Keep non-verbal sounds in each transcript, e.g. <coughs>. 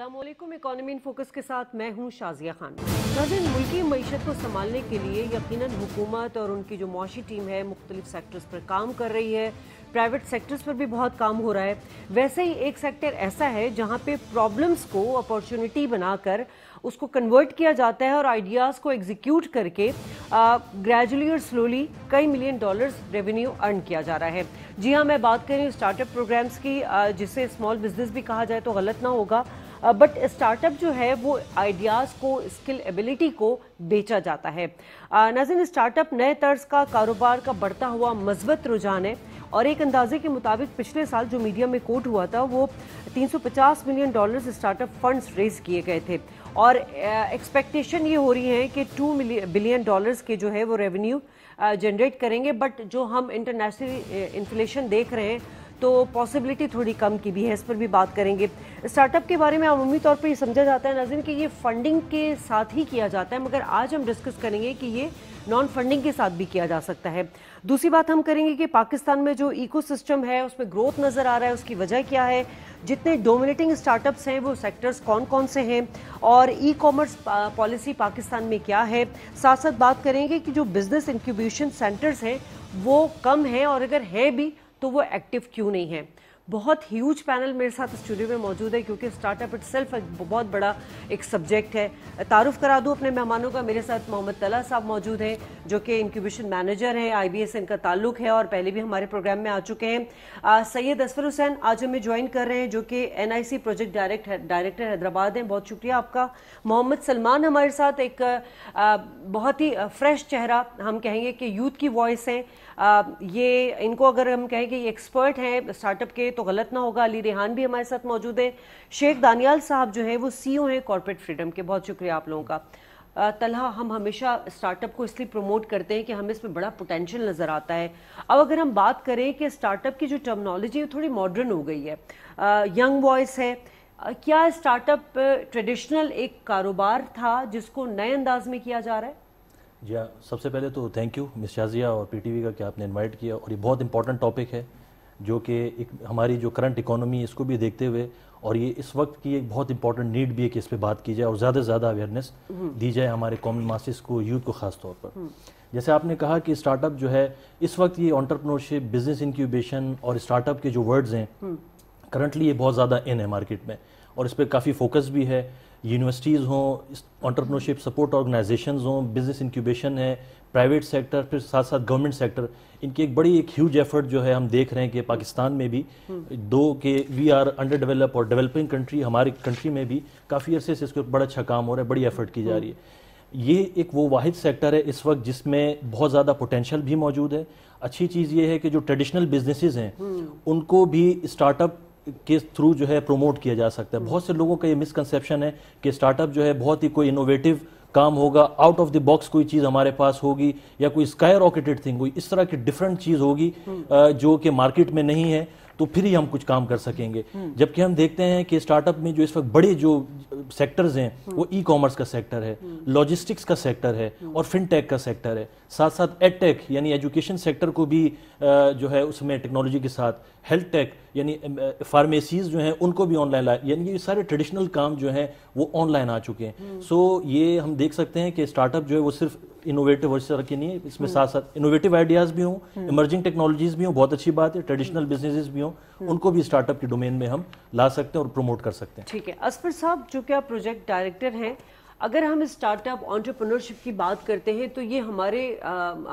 Aslam economy in focus के साथ मैं हूँ शाजिया खान नाजिन मुल्की मीशत को संभालने के लिए यकीन हुकूमत और उनकी जो मुशी टीम है मुख्तलिफ सेक्टर्स पर काम कर रही है प्राइवेट सेक्टर्स पर भी बहुत काम हो रहा है वैसे ही एक सेक्टर ऐसा है जहाँ पे प्रॉब्लम्स को अपॉर्चुनिटी बनाकर उसको कन्वर्ट किया जाता है और आइडियाज़ को एग्जीक्यूट करके ग्रेजुअली और स्लोली कई मिलियन डॉलर्स रेवेन्यू अर्न किया जा रहा है जी हाँ मैं बात कर रही हूँ स्टार्टअप प्रोग्राम्स की जिसे स्मॉल बिजनेस भी कहा जाए तो गलत ना होगा बट स्टार्टअप जो है वो आइडियाज़ को स्किल एबिलिटी को बेचा जाता है नजर स्टार्टअप नए तर्ज का कारोबार का बढ़ता हुआ मजबत रुझान है और एक अंदाजे के मुताबिक पिछले साल जो मीडिया में कोट हुआ था वो 350 million dollars startup funds raise किए गए थे और एक्सपेक्टेशन ये हो रही है कि टू बिलियन डॉलर्स के जो है वो रेवेन्यू जनरेट करेंगे बट जो हम इंटरनेशनल इन्फ्लेशन देख रहे हैं तो पॉसिबिलिटी थोड़ी कम की भी है इस पर भी बात करेंगे स्टार्टअप के बारे में अमूमी तौर पर ये समझा जाता है नजर कि ये फंडिंग के साथ ही किया जाता है मगर आज हम डिस्कस करेंगे कि ये नॉन फंडिंग के साथ भी किया जा सकता है दूसरी बात हम करेंगे कि पाकिस्तान में जो इकोसिस्टम है उसमें ग्रोथ नज़र आ रहा है उसकी वजह क्या है जितने डोमिनेटिंग स्टार्टअप्स हैं वो सेक्टर्स कौन कौन से हैं और ई कॉमर्स पॉलिसी पाकिस्तान में क्या है साथ साथ बात करेंगे कि जो बिज़नेस इंक्यूबेशन सेंटर्स हैं वो कम हैं और अगर है भी तो वो एक्टिव क्यों नहीं है बहुत ह्यूज पैनल मेरे साथ स्टूडियो में मौजूद है क्योंकि स्टार्टअप इट सेल्फ एक बहुत बड़ा एक सब्जेक्ट है तारुफ करा दूँ अपने मेहमानों का मेरे साथ मोहम्मद तला साहब मौजूद हैं जो कि इंक्यूबेशन मैनेजर हैं आई बी इनका ताल्लुक है और पहले भी हमारे प्रोग्राम में आ चुके हैं सैयद असफर हुसैन आज हमें ज्वाइन कर रहे हैं जो कि N I C project direct है, डायरेक्टर हैदराबाद हैं बहुत शुक्रिया आपका मोहम्मद सलमान हमारे साथ एक बहुत ही फ्रेश चेहरा हम कहेंगे कि यूथ की वॉइस है ये इनको अगर हम कहें कि ये एक्सपर्ट हैं स्टार्टअप के तो गलत ना होगा अली रेहान भी हमारे साथ मौजूद हैं शेख दानियाल साहब जो हैं वो सीईओ हैं कॉरपोरेट फ्रीडम के बहुत शुक्रिया आप लोगों का तलहा हम हमेशा स्टार्टअप को इसलिए प्रमोट करते हैं कि हमें इसमें बड़ा पोटेंशियल नज़र आता है अब अगर हम बात करें कि स्टार्टअप की जो टर्मनोलॉजी है थोड़ी मॉडर्न हो गई है यंग वॉइस है क्या स्टार्टअप ट्रेडिशनल एक कारोबार था जिसको नए अंदाज में किया जा रहा है जी हाँ सबसे पहले तो थैंक यू मिस शाजिया और पीटीवी का कि आपने इनवाइट किया और ये बहुत इंपॉर्टेंट टॉपिक है जो कि एक हमारी जो करंट इकोनॉमी इसको भी देखते हुए और ये इस वक्त की एक बहुत इंपॉर्टेंट नीड भी है कि इस पर बात की जाए और ज़्यादा से ज़्यादा अवेयरनेस हम्म। दी जाए हमारे कॉमन मासिस को यूथ को ख़ास तौर पर हम्म। जैसे आपने कहा कि स्टार्टअप जो है इस वक्त ये ऑन्टरप्रनोरशिप बिजनेस इंक्यूबेशन और स्टार्टअप के जो वर्ड्स हैं करंटली हम्म। ये बहुत ज़्यादा इन है मार्केट में और इस पर काफ़ी फोकस भी है यूनिवर्सिटीज़ हों ऑन्टरप्रनोरशिप सपोर्ट ऑर्गेनाइजेशन हों बिज़नेस इंक्यूबेशन है प्राइवेट सेक्टर फिर साथ साथ गवर्नमेंट सेक्टर इनकी एक बड़ी एक ह्यूज एफर्ट जो है हम देख रहे हैं कि पाकिस्तान में भी दो के वी आर अंडर डेवलप और डेवलपिंग कंट्री हमारे कंट्री में भी काफ़ी अर्से से इसके ऊपर बड़ा अच्छा काम हो रहा है बड़ी एफर्ट की जा रही है ये एक वो वाद सेक्टर है इस वक्त जिसमें बहुत ज़्यादा पोटेंशियल भी मौजूद है अच्छी चीज़ ये है कि जो ट्रेडिशनल बिजनेसेस हैं उनको भी स्टार्टअप के थ्रू जो है प्रमोट किया जा सकता है हम्म। बहुत से लोगों का ये मिसकनसेप्शन है कि स्टार्टअप जो है बहुत ही कोई इनोवेटिव काम होगा आउट ऑफ द बॉक्स कोई चीज़ हमारे पास होगी या कोई स्काई रॉकेटेड थिंग होगी इस तरह की डिफरेंट चीज़ होगी हम्म। जो कि मार्केट में नहीं है तो फिर ही हम कुछ काम कर सकेंगे हम्म। जबकि हम देखते हैं कि स्टार्टअप में जो इस वक्त बड़े जो सेक्टर्स हैं वो ई कॉमर्स का सेक्टर है लॉजिस्टिक्स का सेक्टर है और फिनटेक का सेक्टर है साथ साथ एडटेक यानी एजुकेशन सेक्टर को भी जो है उसमें टेक्नोलॉजी के साथ हेल्थ टेक यानी फार्मेसीज़ जो हैं उनको भी ऑनलाइन लाया यानी ये सारे ट्रेडिशनल काम जो हैं वो ऑनलाइन आ चुके हैं सो हम्म। so, ये हम देख सकते हैं कि स्टार्टअप जो है वो सिर्फ इनोवेटिव वर्ष रखे नहीं है इसमें साथ साथ इनोवेटिव आइडियाज़ भी हों इमर्जिंग हम्म। टेक्नोलॉजीज़ भी हों बहुत अच्छी बात है ट्रेडिशनल हम्म। बिजनेस भी हों उनको भी स्टार्टअप के डोमेन में हम ला सकते हैं और प्रमोट कर सकते हैं ठीक है असफर साहब जो क्या आप प्रोजेक्ट डायरेक्टर हैं अगर हम स्टार्टअप ऑन्टरप्रनोरशिप की बात करते हैं तो ये हमारे आ,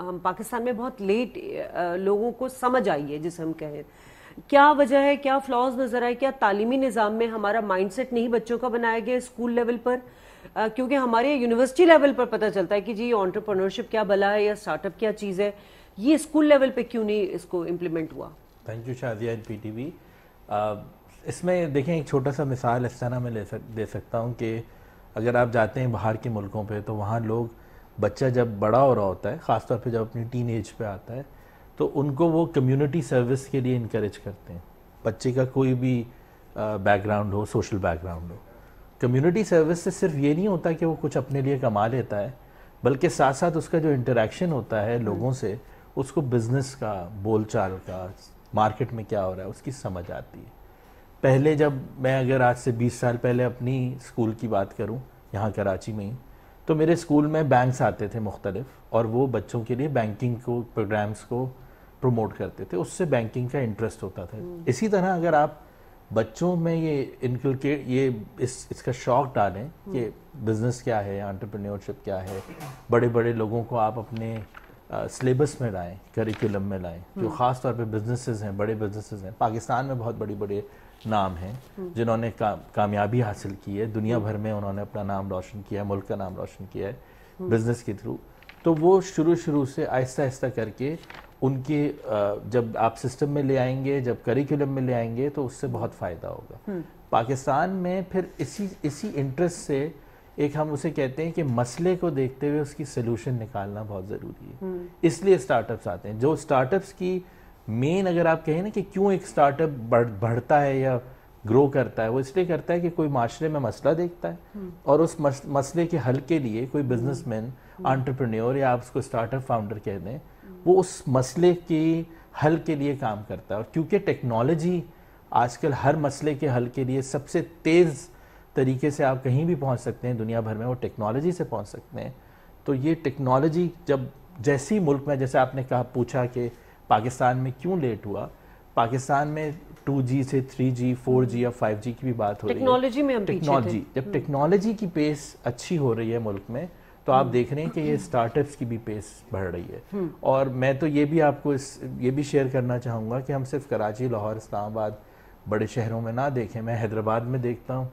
हम पाकिस्तान में बहुत लेट आ, लोगों को समझ आई है जिसे हम कहें क्या वजह है क्या फ्लॉज नज़र आए क्या तालीमी निज़ाम में हमारा माइंडसेट नहीं बच्चों का बनाया गया स्कूल लेवल पर आ, क्योंकि हमारे यूनिवर्सिटी लेवल पर पता चलता है कि जी ऑन्टरप्रनोरशिप क्या बला है या स्टार्टअप क्या चीज़ है ये स्कूल लेवल पे क्यों नहीं इसको इम्प्लीमेंट हुआ thank you Shadia P T V इसमें देखें एक छोटा सा मिसाल इस तरह मैं ले सक दे सकता हूँ कि अगर आप जाते हैं बाहर के मुल्कों पर तो वहाँ लोग बच्चा जब बड़ा हो रहा होता है ख़ासतौर पर जब अपनी टीन एज पर आता है तो उनको वो कम्युनिटी सर्विस के लिए इनक्रेज करते हैं बच्चे का कोई भी बैकग्राउंड हो सोशल बैकग्राउंड हो कम्युनिटी सर्विस से सिर्फ ये नहीं होता कि वो कुछ अपने लिए कमा लेता है बल्कि साथ साथ उसका जो इंटरेक्शन होता है लोगों से उसको बिज़नेस का बोलचाल का मार्केट में क्या हो रहा है उसकी समझ आती है पहले जब मैं अगर आज से 20 साल पहले अपनी स्कूल की बात करूं यहाँ कराची में ही तो मेरे स्कूल में बैंक्स आते थे मुख्तलिफ और वो बच्चों के लिए बैंकिंग को प्रोग्राम्स को प्रमोट करते थे उससे बैंकिंग का इंटरेस्ट होता था हम्म। इसी तरह अगर आप बच्चों में ये इनकलकेट ये इस इसका शौक डालें हम्म। कि बिजनेस क्या है एंटरप्रेन्योरशिप क्या है बड़े बड़े लोगों को आप अपने सिलेबस में लाएं करिकुलम में लाएं जो हम्म। ख़ास तौर पे बिजनेसेस हैं बड़े बिजनेसेस हैं पाकिस्तान में बहुत बड़ी बड़े नाम हैं जिन्होंने का, कामयाबी हासिल की है दुनिया भर में उन्होंने अपना नाम रोशन किया है मुल्क का नाम रोशन किया है बिज़नेस के थ्रू तो वो शुरू शुरू से आहिस्ता आहिस्ता करके उनके जब आप सिस्टम में ले आएंगे जब करिकुलम में ले आएंगे तो उससे बहुत फ़ायदा होगा हम्म। पाकिस्तान में फिर इसी इसी इंटरेस्ट से एक हम उसे कहते हैं कि मसले को देखते हुए उसकी सोल्यूशन निकालना बहुत ज़रूरी है हम्म। इसलिए स्टार्टअप्स आते हैं जो स्टार्टअप्स की मेन अगर आप कहें ना कि क्यों एक स्टार्टअप बढ़ बढ़ता है या ग्रो करता है वो इसलिए करता है कि कोई माशरे में मसला देखता है हम्म। और उस मसले के हल के लिए कोई बिजनेसमैन आंट्रप्रन्योर या आप उसको स्टार्टअप फाउंडर कह दें वो उस मसले के हल के लिए काम करता है और क्योंकि टेक्नोलॉजी आजकल हर मसले के हल के लिए सबसे तेज़ तरीके से आप कहीं भी पहुंच सकते हैं दुनिया भर में वो टेक्नोलॉजी से पहुंच सकते हैं तो ये टेक्नोलॉजी जब जैसी मुल्क में जैसे आपने कहा पूछा कि पाकिस्तान में क्यों लेट हुआ पाकिस्तान में 2G से 3G, 4G या 5G की भी बात हो रही है टेक्नोलॉजी में हम टेक्नोलॉजी जब हम्म। टेक्नोलॉजी की पेस अच्छी हो रही है मुल्क में तो आप हम्म। देख रहे हैं कि ये स्टार्टअप्स की भी पेस बढ़ रही है हम्म। और मैं तो ये भी आपको इस ये भी शेयर करना चाहूँगा कि हम सिर्फ कराची लाहौर इस्लामाबाद बड़े शहरों में ना देखें मैं हैदराबाद में देखता हूँ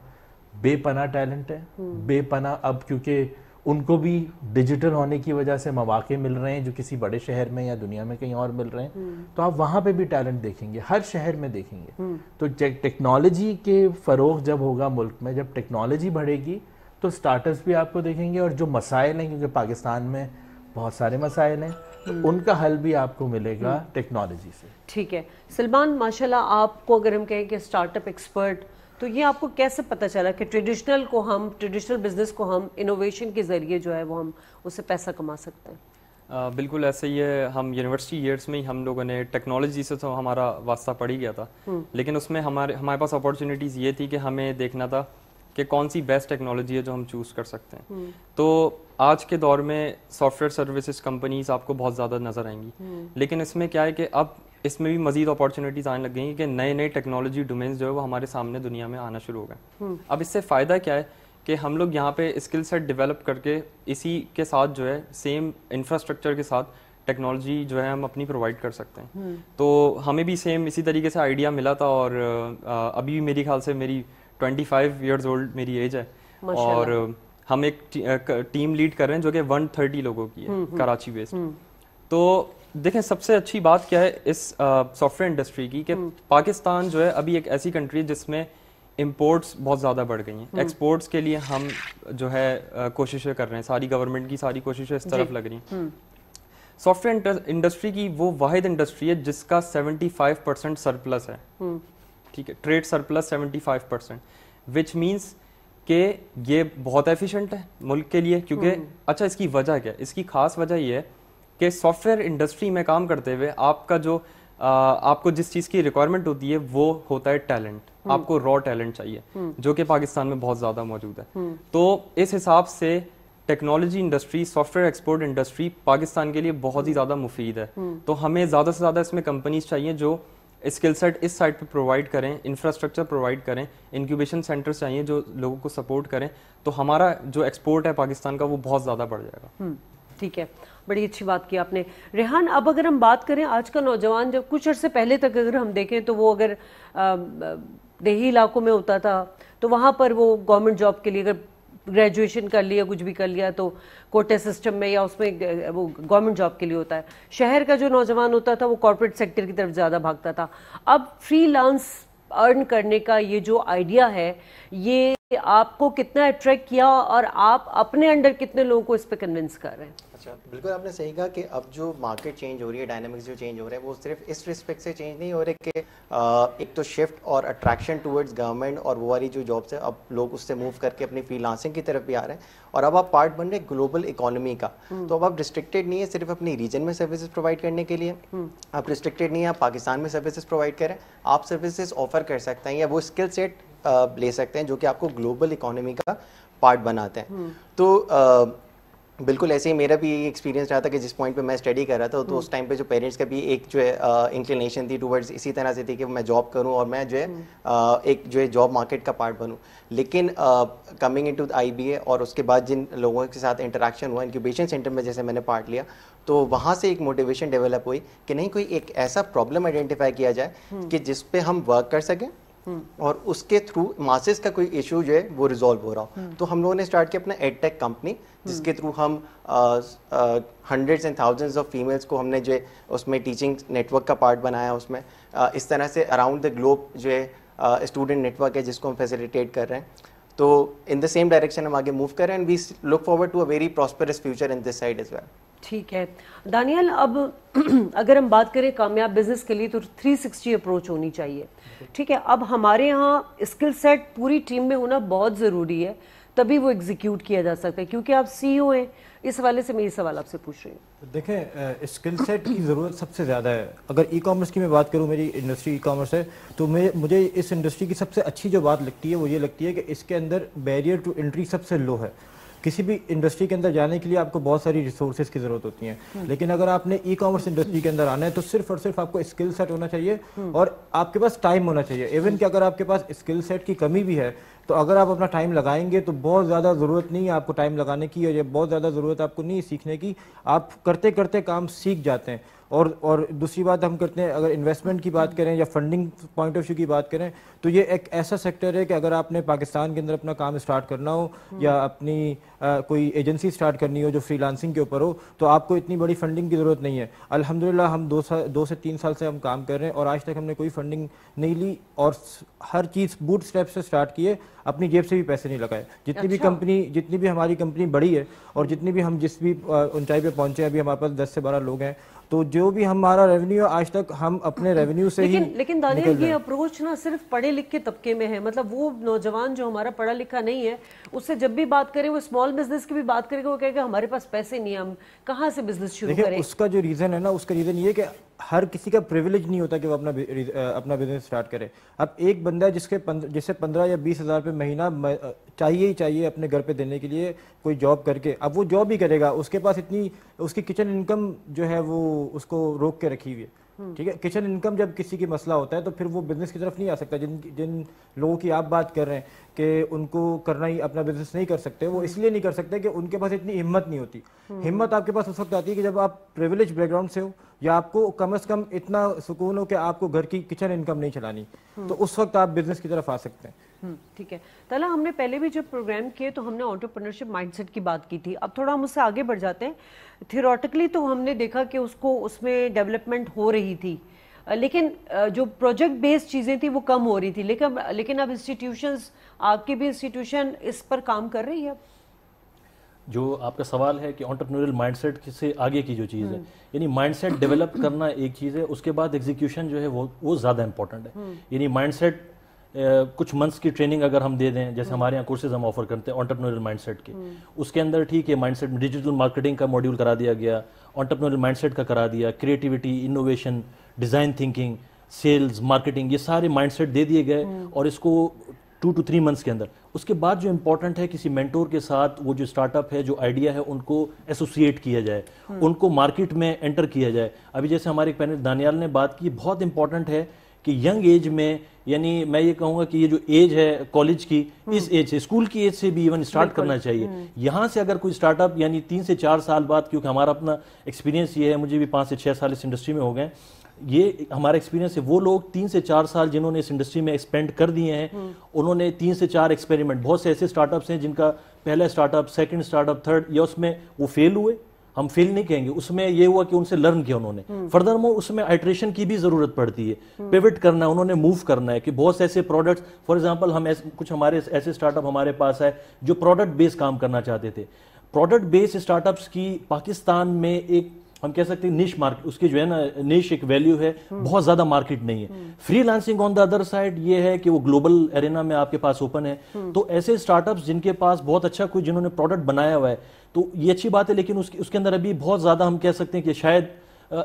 बेपना टैलेंट है हम्म। बेपना अब क्योंकि उनको भी डिजिटल होने की वजह से मौाक़े मिल रहे हैं जो किसी बड़े शहर में या दुनिया में कहीं और मिल रहे हैं तो आप वहाँ पे भी टैलेंट देखेंगे हर शहर में देखेंगे तो टेक्नोलॉजी के फ़रोग जब होगा मुल्क में जब टेक्नोलॉजी बढ़ेगी तो स्टार्टर्स भी आपको देखेंगे और जो मसाइल हैं क्योंकि पाकिस्तान में बहुत सारे मसाइल हैं तो हम्म। उनका हल भी आपको मिलेगा टेक्नोलॉजी हम्म। से ठीक है सलमान माशाल्लाह आपको अगर हम कहें कि स्टार्टअप एक्सपर्ट तो ये आपको कैसे पता चला कि ट्रेडिशनल को हम ट्रेडिशनल बिजनेस को हम इनोवेशन के ज़रिए जो है वो हम उससे पैसा कमा सकते हैं आ, बिल्कुल ऐसे ही है हम यूनिवर्सिटी ईयर्स में ही हम लोगों ने टेक्नोलॉजी से तो हमारा वास्ता पड़ ही गया था हम्म। लेकिन उसमें हमारे हमारे पास अपॉर्चुनिटीज़ ये थी कि हमें देखना था कि कौन सी बेस्ट टेक्नोलॉजी है जो हम चूज़ कर सकते हैं हम्म। तो आज के दौर में सॉफ्टवेयर सर्विसेज कंपनीज आपको बहुत ज़्यादा नज़र आएंगी हम्म। लेकिन इसमें क्या है कि अब इसमें भी मजीद अपॉर्चुनिटीज़ आने लग गई कि नए नए टेक्नोलॉजी डोमेन्स जो है वो हमारे सामने दुनिया में आना शुरू हो गए हम्म। अब इससे फ़ायदा क्या है कि हम लोग यहाँ पे स्किल सेट डेवलप करके इसी के साथ जो है सेम इंफ्रास्ट्रक्चर के साथ टेक्नोलॉजी जो है हम अपनी प्रोवाइड कर सकते हैं तो हमें भी सेम इसी तरीके से आइडिया मिला था और अभी भी मेरे ख्याल से मेरी ट्वेंटी फाइव ईयर्स ओल्ड मेरी एज है और हम एक टीम लीड कर रहे हैं जो कि वन थर्टी लोगों की है कराची हम्म, बेस्ड हम्म। हम्म। तो देखें सबसे अच्छी बात क्या है इस सॉफ्टवेयर इंडस्ट्री की कि पाकिस्तान जो है अभी एक ऐसी कंट्री है जिसमें इम्पोर्ट्स बहुत ज़्यादा बढ़ गई हैं एक्सपोर्ट्स के लिए हम जो है कोशिशें कर रहे हैं सारी गवर्नमेंट की सारी कोशिशें इस तरफ लग रही हैं सॉफ्टवेयर इंडस्ट्री की वो वाहिद इंडस्ट्री है जिसका सेवेंटी फाइव परसेंट सरप्लस है ठीक है trade surplus 75 percent which means के ये बहुत एफिशिएंट है मुल्क के लिए क्योंकि हम्म। अच्छा इसकी वजह क्या है इसकी खास वजह ये है कि सॉफ्टवेयर इंडस्ट्री में काम करते हुए आपका जो आ, आपको जिस चीज़ की रिक्वायरमेंट होती है वो होता है टैलेंट हम्म। आपको रॉ टैलेंट चाहिए हम्म। जो कि पाकिस्तान में बहुत ज़्यादा मौजूद है तो इस हिसाब से technology industry software export industry Pakistan के लिए बहुत ही ज़्यादा मुफीद है तो हमें ज़्यादा से ज़्यादा इसमें कंपनीज चाहिए जो स्किल सेट इस साइड पे प्रोवाइड करें इंफ्रास्ट्रक्चर प्रोवाइड करें इंक्यूबेशन सेंटर्स चाहिए जो लोगों को सपोर्ट करें तो हमारा जो एक्सपोर्ट है पाकिस्तान का वो बहुत ज़्यादा बढ़ जाएगा हम्म, ठीक है बड़ी अच्छी बात की आपने रेहान अब अगर हम बात करें आज का नौजवान जब कुछ अर्से पहले तक अगर हम देखें तो वो अगर आ, देही इलाकों में होता था तो वहाँ पर वो गवर्नमेंट जॉब के लिए अगर ग्रेजुएशन कर लिया कुछ भी कर लिया तो कोटे सिस्टम में या उसमें वो गवर्नमेंट जॉब के लिए होता है शहर का जो नौजवान होता था वो कॉरपोरेट सेक्टर की तरफ ज़्यादा भागता था अब फ्रीलांस अर्न करने का ये जो आइडिया है ये आपको कितना अट्रैक्ट किया और आप अपने अंडर कितने लोगों को इस पर कन्विंस कर रहे हैं अच्छा बिल्कुल आपने सही कहा कि अब जो मार्केट चेंज हो रही है डायनामिक्स जो चेंज हो रहे हैं वो सिर्फ इस रिस्पेक्ट से चेंज नहीं हो रहे कि एक तो शिफ्ट और अट्रैक्शन टुवर्ड्स गवर्नमेंट और वो वाली जो जॉब्स है अब लोग उससे मूव करके अपनी फ्रीलांसिंग की तरफ भी आ रहे हैं और अब आप पार्ट बन रहे ग्लोबल इकोनॉमी का हम्म। तो अब आप रिस्ट्रिक्टेड नहीं है सिर्फ अपनी रीजन में सर्विसेज प्रोवाइड करने के लिए हम्म। आप रिस्ट्रिक्टेड नहीं है आप पाकिस्तान में सर्विसेज प्रोवाइड करें आप सर्विसेज ऑफर कर सकते हैं या वो स्किल सेट ले सकते हैं जो कि आपको ग्लोबल इकोनॉमी का पार्ट बनाते हैं हम्म। तो बिल्कुल ऐसे ही मेरा भी एक्सपीरियंस रहा था कि जिस पॉइंट पे मैं स्टडी कर रहा था तो उस टाइम हम्म। पे जो पेरेंट्स का भी एक जो है इंक्लिनेशन थी टूवर्ड्स इसी तरह से थी कि मैं जॉब करूं और मैं जो है हम्म। एक जो है जॉब मार्केट का पार्ट बनूं लेकिन कमिंग इन टू आई और उसके बाद जिन लोगों के साथ इंटरेक्शन हुआ इंक्यूबेशन सेंटर में जैसे मैंने पार्ट लिया तो वहाँ से एक मोटिवेशन डेवलप हुई कि नहीं कोई एक ऐसा प्रॉब्लम आइडेंटिफाई किया जाए हम्म। कि जिस हम वर्क कर सकें हम्म। और उसके थ्रू मासेस का कोई इशू जो है वो रिजोल्व हो रहा हो हम्म। तो हम लोगों ने स्टार्ट किया अपना एडटेक कंपनी जिसके थ्रू हम्म। हम hundreds and thousands of females को हमने जो उसमें टीचिंग नेटवर्क का पार्ट बनाया उसमें uh, इस तरह से अराउंड द ग्लोब जो है स्टूडेंट नेटवर्क है जिसको हम फैसिलिटेट कर रहे हैं तो इन द सेम डायरेक्शन हम आगे मूव कर रहे हैं and we look forward to a very prosperous future in this side is well ठीक है दानियल अब <clears throat> अगर हम बात करें कामयाब बिजनेस के लिए तो 360 अप्रोच होनी चाहिए ठीक है अब हमारे यहाँ स्किल सेट पूरी टीम में होना बहुत ज़रूरी है तभी वो एग्जीक्यूट किया जा सकता है क्योंकि आप सी e हैं इस हवाले से मैं ये सवाल आपसे पूछ रही हूँ देखें स्किल सेट की ज़रूरत सबसे ज़्यादा है अगर ई कॉमर्स की मैं बात करूँ मेरी इंडस्ट्री ई कॉमर्स है तो मैं मुझे इस इंडस्ट्री की सबसे अच्छी जो बात लगती है वो ये लगती है कि इसके अंदर बैरियर टू एंट्री सबसे लो है किसी भी इंडस्ट्री के अंदर जाने के लिए आपको बहुत सारी रिसोर्सेज की जरूरत होती है हम्म। लेकिन अगर आपने ई कॉमर्स इंडस्ट्री के अंदर आना है तो सिर्फ और सिर्फ आपको स्किल सेट होना चाहिए हम्म। और आपके पास टाइम होना चाहिए इवन कि अगर आपके पास स्किल सेट की कमी भी है तो अगर आप अपना टाइम लगाएंगे तो बहुत ज़्यादा ज़रूरत नहीं है आपको टाइम लगाने की या बहुत ज़्यादा ज़रूरत आपको नहीं सीखने की आप करते करते काम सीख जाते हैं और और दूसरी बात हम करते हैं अगर इन्वेस्टमेंट की बात करें या फंडिंग पॉइंट ऑफ व्यू की बात करें तो ये एक ऐसा सेक्टर है कि अगर आपने पाकिस्तान के अंदर अपना काम स्टार्ट करना हो हम्म। या अपनी आ, कोई एजेंसी स्टार्ट करनी हो जो फ्रीलांसिंग के ऊपर हो तो आपको इतनी बड़ी फंडिंग की ज़रूरत नहीं है अलहमदिल्ला हम दो साल दो से तीन साल से हम काम कर रहे हैं और आज तक हमने कोई फंडिंग नहीं ली और हर चीज़ बूट स्टेप से स्टार्ट किए अपनी जेब से भी पैसे नहीं लगाए जितनी अच्छा। भी कंपनी जितनी भी हमारी कंपनी बड़ी है और जितनी भी हम जिस भी ऊंचाई पर पहुंचे अभी हमारे पास दस से बारह लोग हैं तो जो भी हमारा रेवेन्यू आज तक हम अपने रेवेन्यू से लेकिन, ही लेकिन दादी ये अप्रोच ना सिर्फ पढ़े लिख के तबके में है मतलब वो नौजवान जो हमारा पढ़ा लिखा नहीं है उससे जब भी बात करें वो स्मॉल बिजनेस की भी बात करेगा वो कहेगा हमारे पास पैसे नहीं हम कहाँ से बिजनेस शुरू करें उसका जो रीजन है ना उसका रीजन ये कि हर किसी का प्रिविलेज नहीं होता कि वो अपना अपना बिजनेस स्टार्ट करे अब एक बंदा जिसके पंद, जिसे पंद्रह या बीस हज़ार रुपये महीना चाहिए ही चाहिए अपने घर पे देने के लिए कोई जॉब करके अब वो जॉब ही करेगा उसके पास इतनी उसकी किचन इनकम जो है वो उसको रोक के रखी हुई है हम्म। ठीक है किचन इनकम जब किसी की मसला होता है तो फिर वो बिजनेस की तरफ नहीं आ सकता जिन जिन लोगों की आप बात कर रहे हैं कि उनको करना ही अपना बिजनेस नहीं कर सकते वो हम्म। इसलिए नहीं कर सकते कि उनके पास इतनी हिम्मत नहीं होती हम्म। हिम्मत आपके पास उस वक्त आती है कि जब आप प्रिविलेज बैकग्राउंड से हो या आपको कम अज कम इतना सुकून हो कि आपको घर की किचन इनकम नहीं चलानी तो उस वक्त आप बिजनेस की तरफ आ सकते हैं ठीक है तला हमने पहले भी जब प्रोग्राम किए तो हमने ऑन्टरप्रनरशिप माइंड की बात की थी अब थोड़ा हम उससे आगे बढ़ जाते हैं थियोरटिकली तो हमने देखा कि उसको उसमें डेवलपमेंट हो रही थी लेकिन जो प्रोजेक्ट बेस्ड चीज़ें थी वो कम हो रही थी लेकिन लेकिन अब इंस्टीट्यूशंस आपकी भी इंस्टीट्यूशन इस पर काम कर रही है जो आपका सवाल है कि ऑन्टरप्रनोरियल माइंडसेट से आगे की जो चीज़ है हम्म। यानी माइंडसेट डेवलप करना एक चीज़ है उसके बाद एग्जीक्यूशन जो है वो वो ज़्यादा इंपॉर्टेंट है हम्म। यानी माइंडसेट कुछ मंथ्स की ट्रेनिंग अगर हम दे दें जैसे हमारे यहाँ कोर्सेज हम ऑफर करते हैं ऑन्टरप्रनोरियल माइंडसेट के हम्म। उसके अंदर ठीक है माइंडसेट डिजिटल मार्केटिंग का मॉड्यूल करा दिया गया ऑन्टरप्रनोरियल माइंडसेट का करा दिया creativity innovation design thinking sales marketing ये सारे माइंडसेट दे दिए गए हम्म। और इसको टू टू थ्री मंथ्स के अंदर उसके बाद जो इम्पोर्टेंट है किसी मेंटोर के साथ वो जो स्टार्टअप है जो आइडिया है उनको एसोसिएट किया जाए हम्म। उनको मार्केट में एंटर किया जाए अभी जैसे हमारे एक पैनल दानियाल ने बात की बहुत इंपॉर्टेंट है कि यंग एज में यानी मैं ये कहूंगा कि ये जो एज है कॉलेज की हम्म। इस एज से स्कूल की एज से भी इवन स्टार्ट करना चाहिए हम्म। यहाँ से अगर कोई स्टार्टअप यानी तीन से चार साल बाद क्योंकि हमारा अपना एक्सपीरियंस ये है मुझे भी पांच से छह साल इस इंडस्ट्री में हो गए ये हमारा एक्सपीरियंस है वो लोग तीन से चार साल जिन्होंने इस इंडस्ट्री में एक्सपेंड कर दिए हैं हम्म। उन्होंने तीन से चार एक्सपेरिमेंट बहुत से ऐसे स्टार्टअप्स हैं जिनका पहला स्टार्टअप सेकंड स्टार्टअप थर्ड या उसमें वो फेल हुए हम फेल नहीं कहेंगे उसमें ये हुआ कि उनसे लर्न किया उन्होंने फर्दर हम्म। मोर उसमें आइट्रेशन की भी जरूरत पड़ती है पिविट हम्म। करना है उन्होंने मूव करना है कि बहुत से ऐसे प्रोडक्ट्स फॉर एग्जाम्पल हम ऐसे, कुछ हमारे ऐसे स्टार्टअप हमारे पास है जो प्रोडक्ट बेस काम करना चाहते थे प्रोडक्ट बेस्ड स्टार्टअप्स की पाकिस्तान में एक हम कह सकते हैं निश मार्केट उसकी जो है ना निश एक वैल्यू है हम्म। बहुत ज्यादा मार्केट नहीं है freelancing on the other side ये है कि वो ग्लोबल एरिना में आपके पास ओपन है तो ऐसे स्टार्टअप्स जिनके पास बहुत अच्छा कोई जिन्होंने प्रोडक्ट बनाया हुआ है तो ये अच्छी बात है लेकिन उसके उसके अंदर अभी बहुत ज़्यादा हम कह सकते हैं कि शायद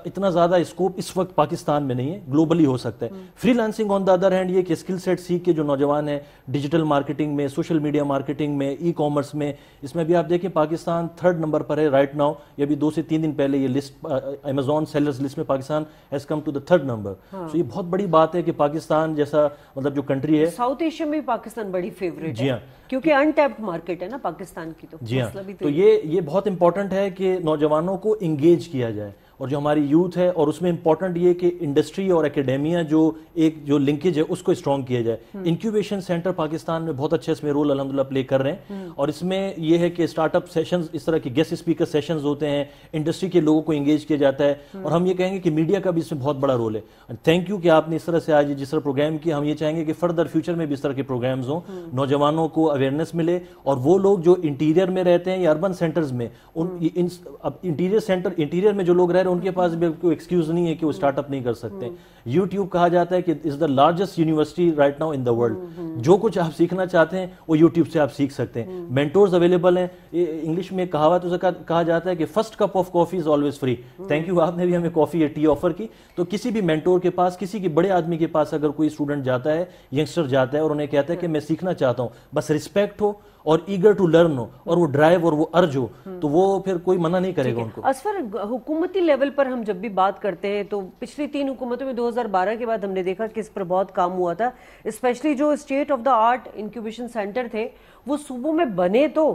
इतना ज़्यादा स्कोप इस वक्त पाकिस्तान में नहीं है ग्लोबली हो सकता है freelancing on the other hand ये कि स्किल सेट सीख के जो नौजवान है डिजिटल मार्केटिंग में सोशल मीडिया मार्केटिंग में ई कॉमर्स में इसमें भी आप देखें पाकिस्तान थर्ड नंबर पर है राइट नाउ ये भी दो से तीन दिन पहले ये लिस्ट अमेजोन सेलर्स लिस्ट में Pakistan has come to the third number so ये बहुत बड़ी बात है कि पाकिस्तान जैसा मतलब जो कंट्री है साउथ एशिया में पाकिस्तान बड़ी फेवरेट जी हाँ क्योंकि अनटैप्ड मार्केट है ना पाकिस्तान की तो जी हाँ तो, तो ये ये बहुत इंपॉर्टेंट है कि नौजवानों को इंगेज किया जाए और जो हमारी यूथ है और उसमें इंपॉर्टेंट ये कि इंडस्ट्री और एकेडेमिया जो एक जो लिंकेज है उसको स्ट्रॉन्ग किया जाए इंक्यूबेशन हम्म। सेंटर पाकिस्तान में बहुत अच्छे इसमें रोल अलहमदुल्ला प्ले कर रहे हैं हम्म। और इसमें यह है कि स्टार्टअप सेशन इस तरह के गेस्ट स्पीकर सेशन होते हैं इंडस्ट्री के लोगों को इंगेज किया जाता है हम्म। और हम ये कहेंगे कि मीडिया का भी इसमें बहुत बड़ा रोल है थैंक यू कि आपने इस तरह से आज जिस तरह प्रोग्राम किया हम ये चाहेंगे कि फर्दर फ्यूचर में भी इस तरह के प्रोग्राम्स हों नौजवानों को अवेयरनेस मिले और वो लोग जो इंटीरियर में रहते हैं या अर्बन सेंटर्स में उन इंटीरियर सेंटर इंटीरियर में जो लोग रहते खैर उनके पास भी कोई एक्सक्यूज नहीं है कि वो स्टार्टअप नहीं कर सकते यूट्यूब कहा जाता है कि is the largest university right now in the world जो कुछ आप सीखना चाहते हैं वो यूट्यूब से आप सीख सकते हैं मेंटोर्स अवेलेबल हैं इंग्लिश में कहावत उसे कहा जाता है कि first cup of coffee is always free thank you आपने भी हमें कॉफी या टी ऑफर की तो किसी भी मेंटोर के पास किसी के बड़े आदमी के पास अगर कोई स्टूडेंट जाता है यंगस्टर जाता है और उन्हें कहता है कि मैं सीखना चाहता हूँ बस रिस्पेक्ट हो और ईगर टू लर्न हो और वो ड्राइव और वो अर्ज हो हम्म। तो वो फिर कोई मना नहीं करेगा उनको असफर हुकूमती लेवल पर हम जब भी बात करते हैं तो पिछली तीन हुकूमतों में 2012 के बाद हमने देखा कि इस पर बहुत काम हुआ था स्पेशली जो state of the art incubation centre थे वो सूबों में बने तो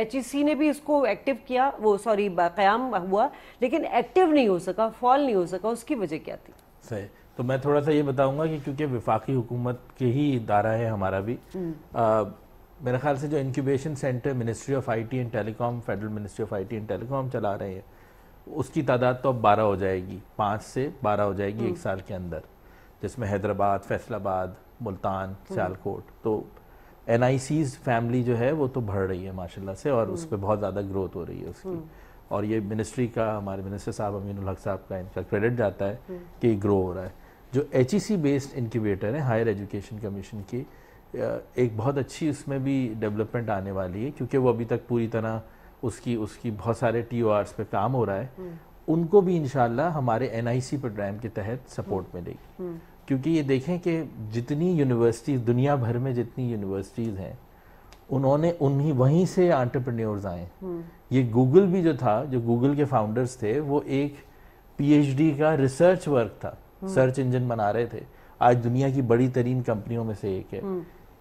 एच e ने भी इसको एक्टिव किया वो सॉरी क्याम हुआ लेकिन एक्टिव नहीं हो सका फॉल नहीं हो सका उसकी वजह क्या थी सही तो मैं थोड़ा सा ये बताऊंगा कि क्योंकि विफाकी हुकूमत के ही इदारा है हमारा भी हम्म। मेरे ख्याल से जो incubation centre ministry of IT and telecom federal ministry of IT and telecom चला रहे हैं उसकी तादाद तो अब बारह हो जाएगी पाँच से बारह हो जाएगी एक हम्म। साल के अंदर जिसमें हैदराबाद फैसलाबाद मुल्तान हम्म। सियालकोट तो एन फैमिली जो है वो तो बढ़ रही है माशाल्लाह से और उस हम्म। पर बहुत ज़्यादा ग्रोथ हो रही है उसकी और ये मिनिस्ट्री का हमारे मिनिस्टर साहब अमीन हक साहब का इनका क्रेडिट जाता है कि ग्रो हो रहा है जो एच बेस्ड इनक्यूबेटर है हायर एजुकेशन कमीशन की एक बहुत अच्छी उसमें भी डेवलपमेंट आने वाली है क्योंकि वो अभी तक पूरी तरह उसकी उसकी बहुत सारे टी ओ पे काम हो रहा है हम्म। उनको भी इन हमारे एन आई सी प्रोग्राम के तहत सपोर्ट हम्म। मिलेगी हम्म। क्योंकि ये देखें कि जितनी यूनिवर्सिटीज़ दुनिया भर में जितनी यूनिवर्सिटीज़ हैं उन्होंने उन्हीं वहीं से आंट्रप्रन्योर्स आए ये गूगल भी जो था जो गूगल के फाउंडर्स थे वो एक पीएचडी का रिसर्च वर्क था सर्च इंजन बना रहे थे आज दुनिया की बड़ी तरीन कंपनियों में से एक है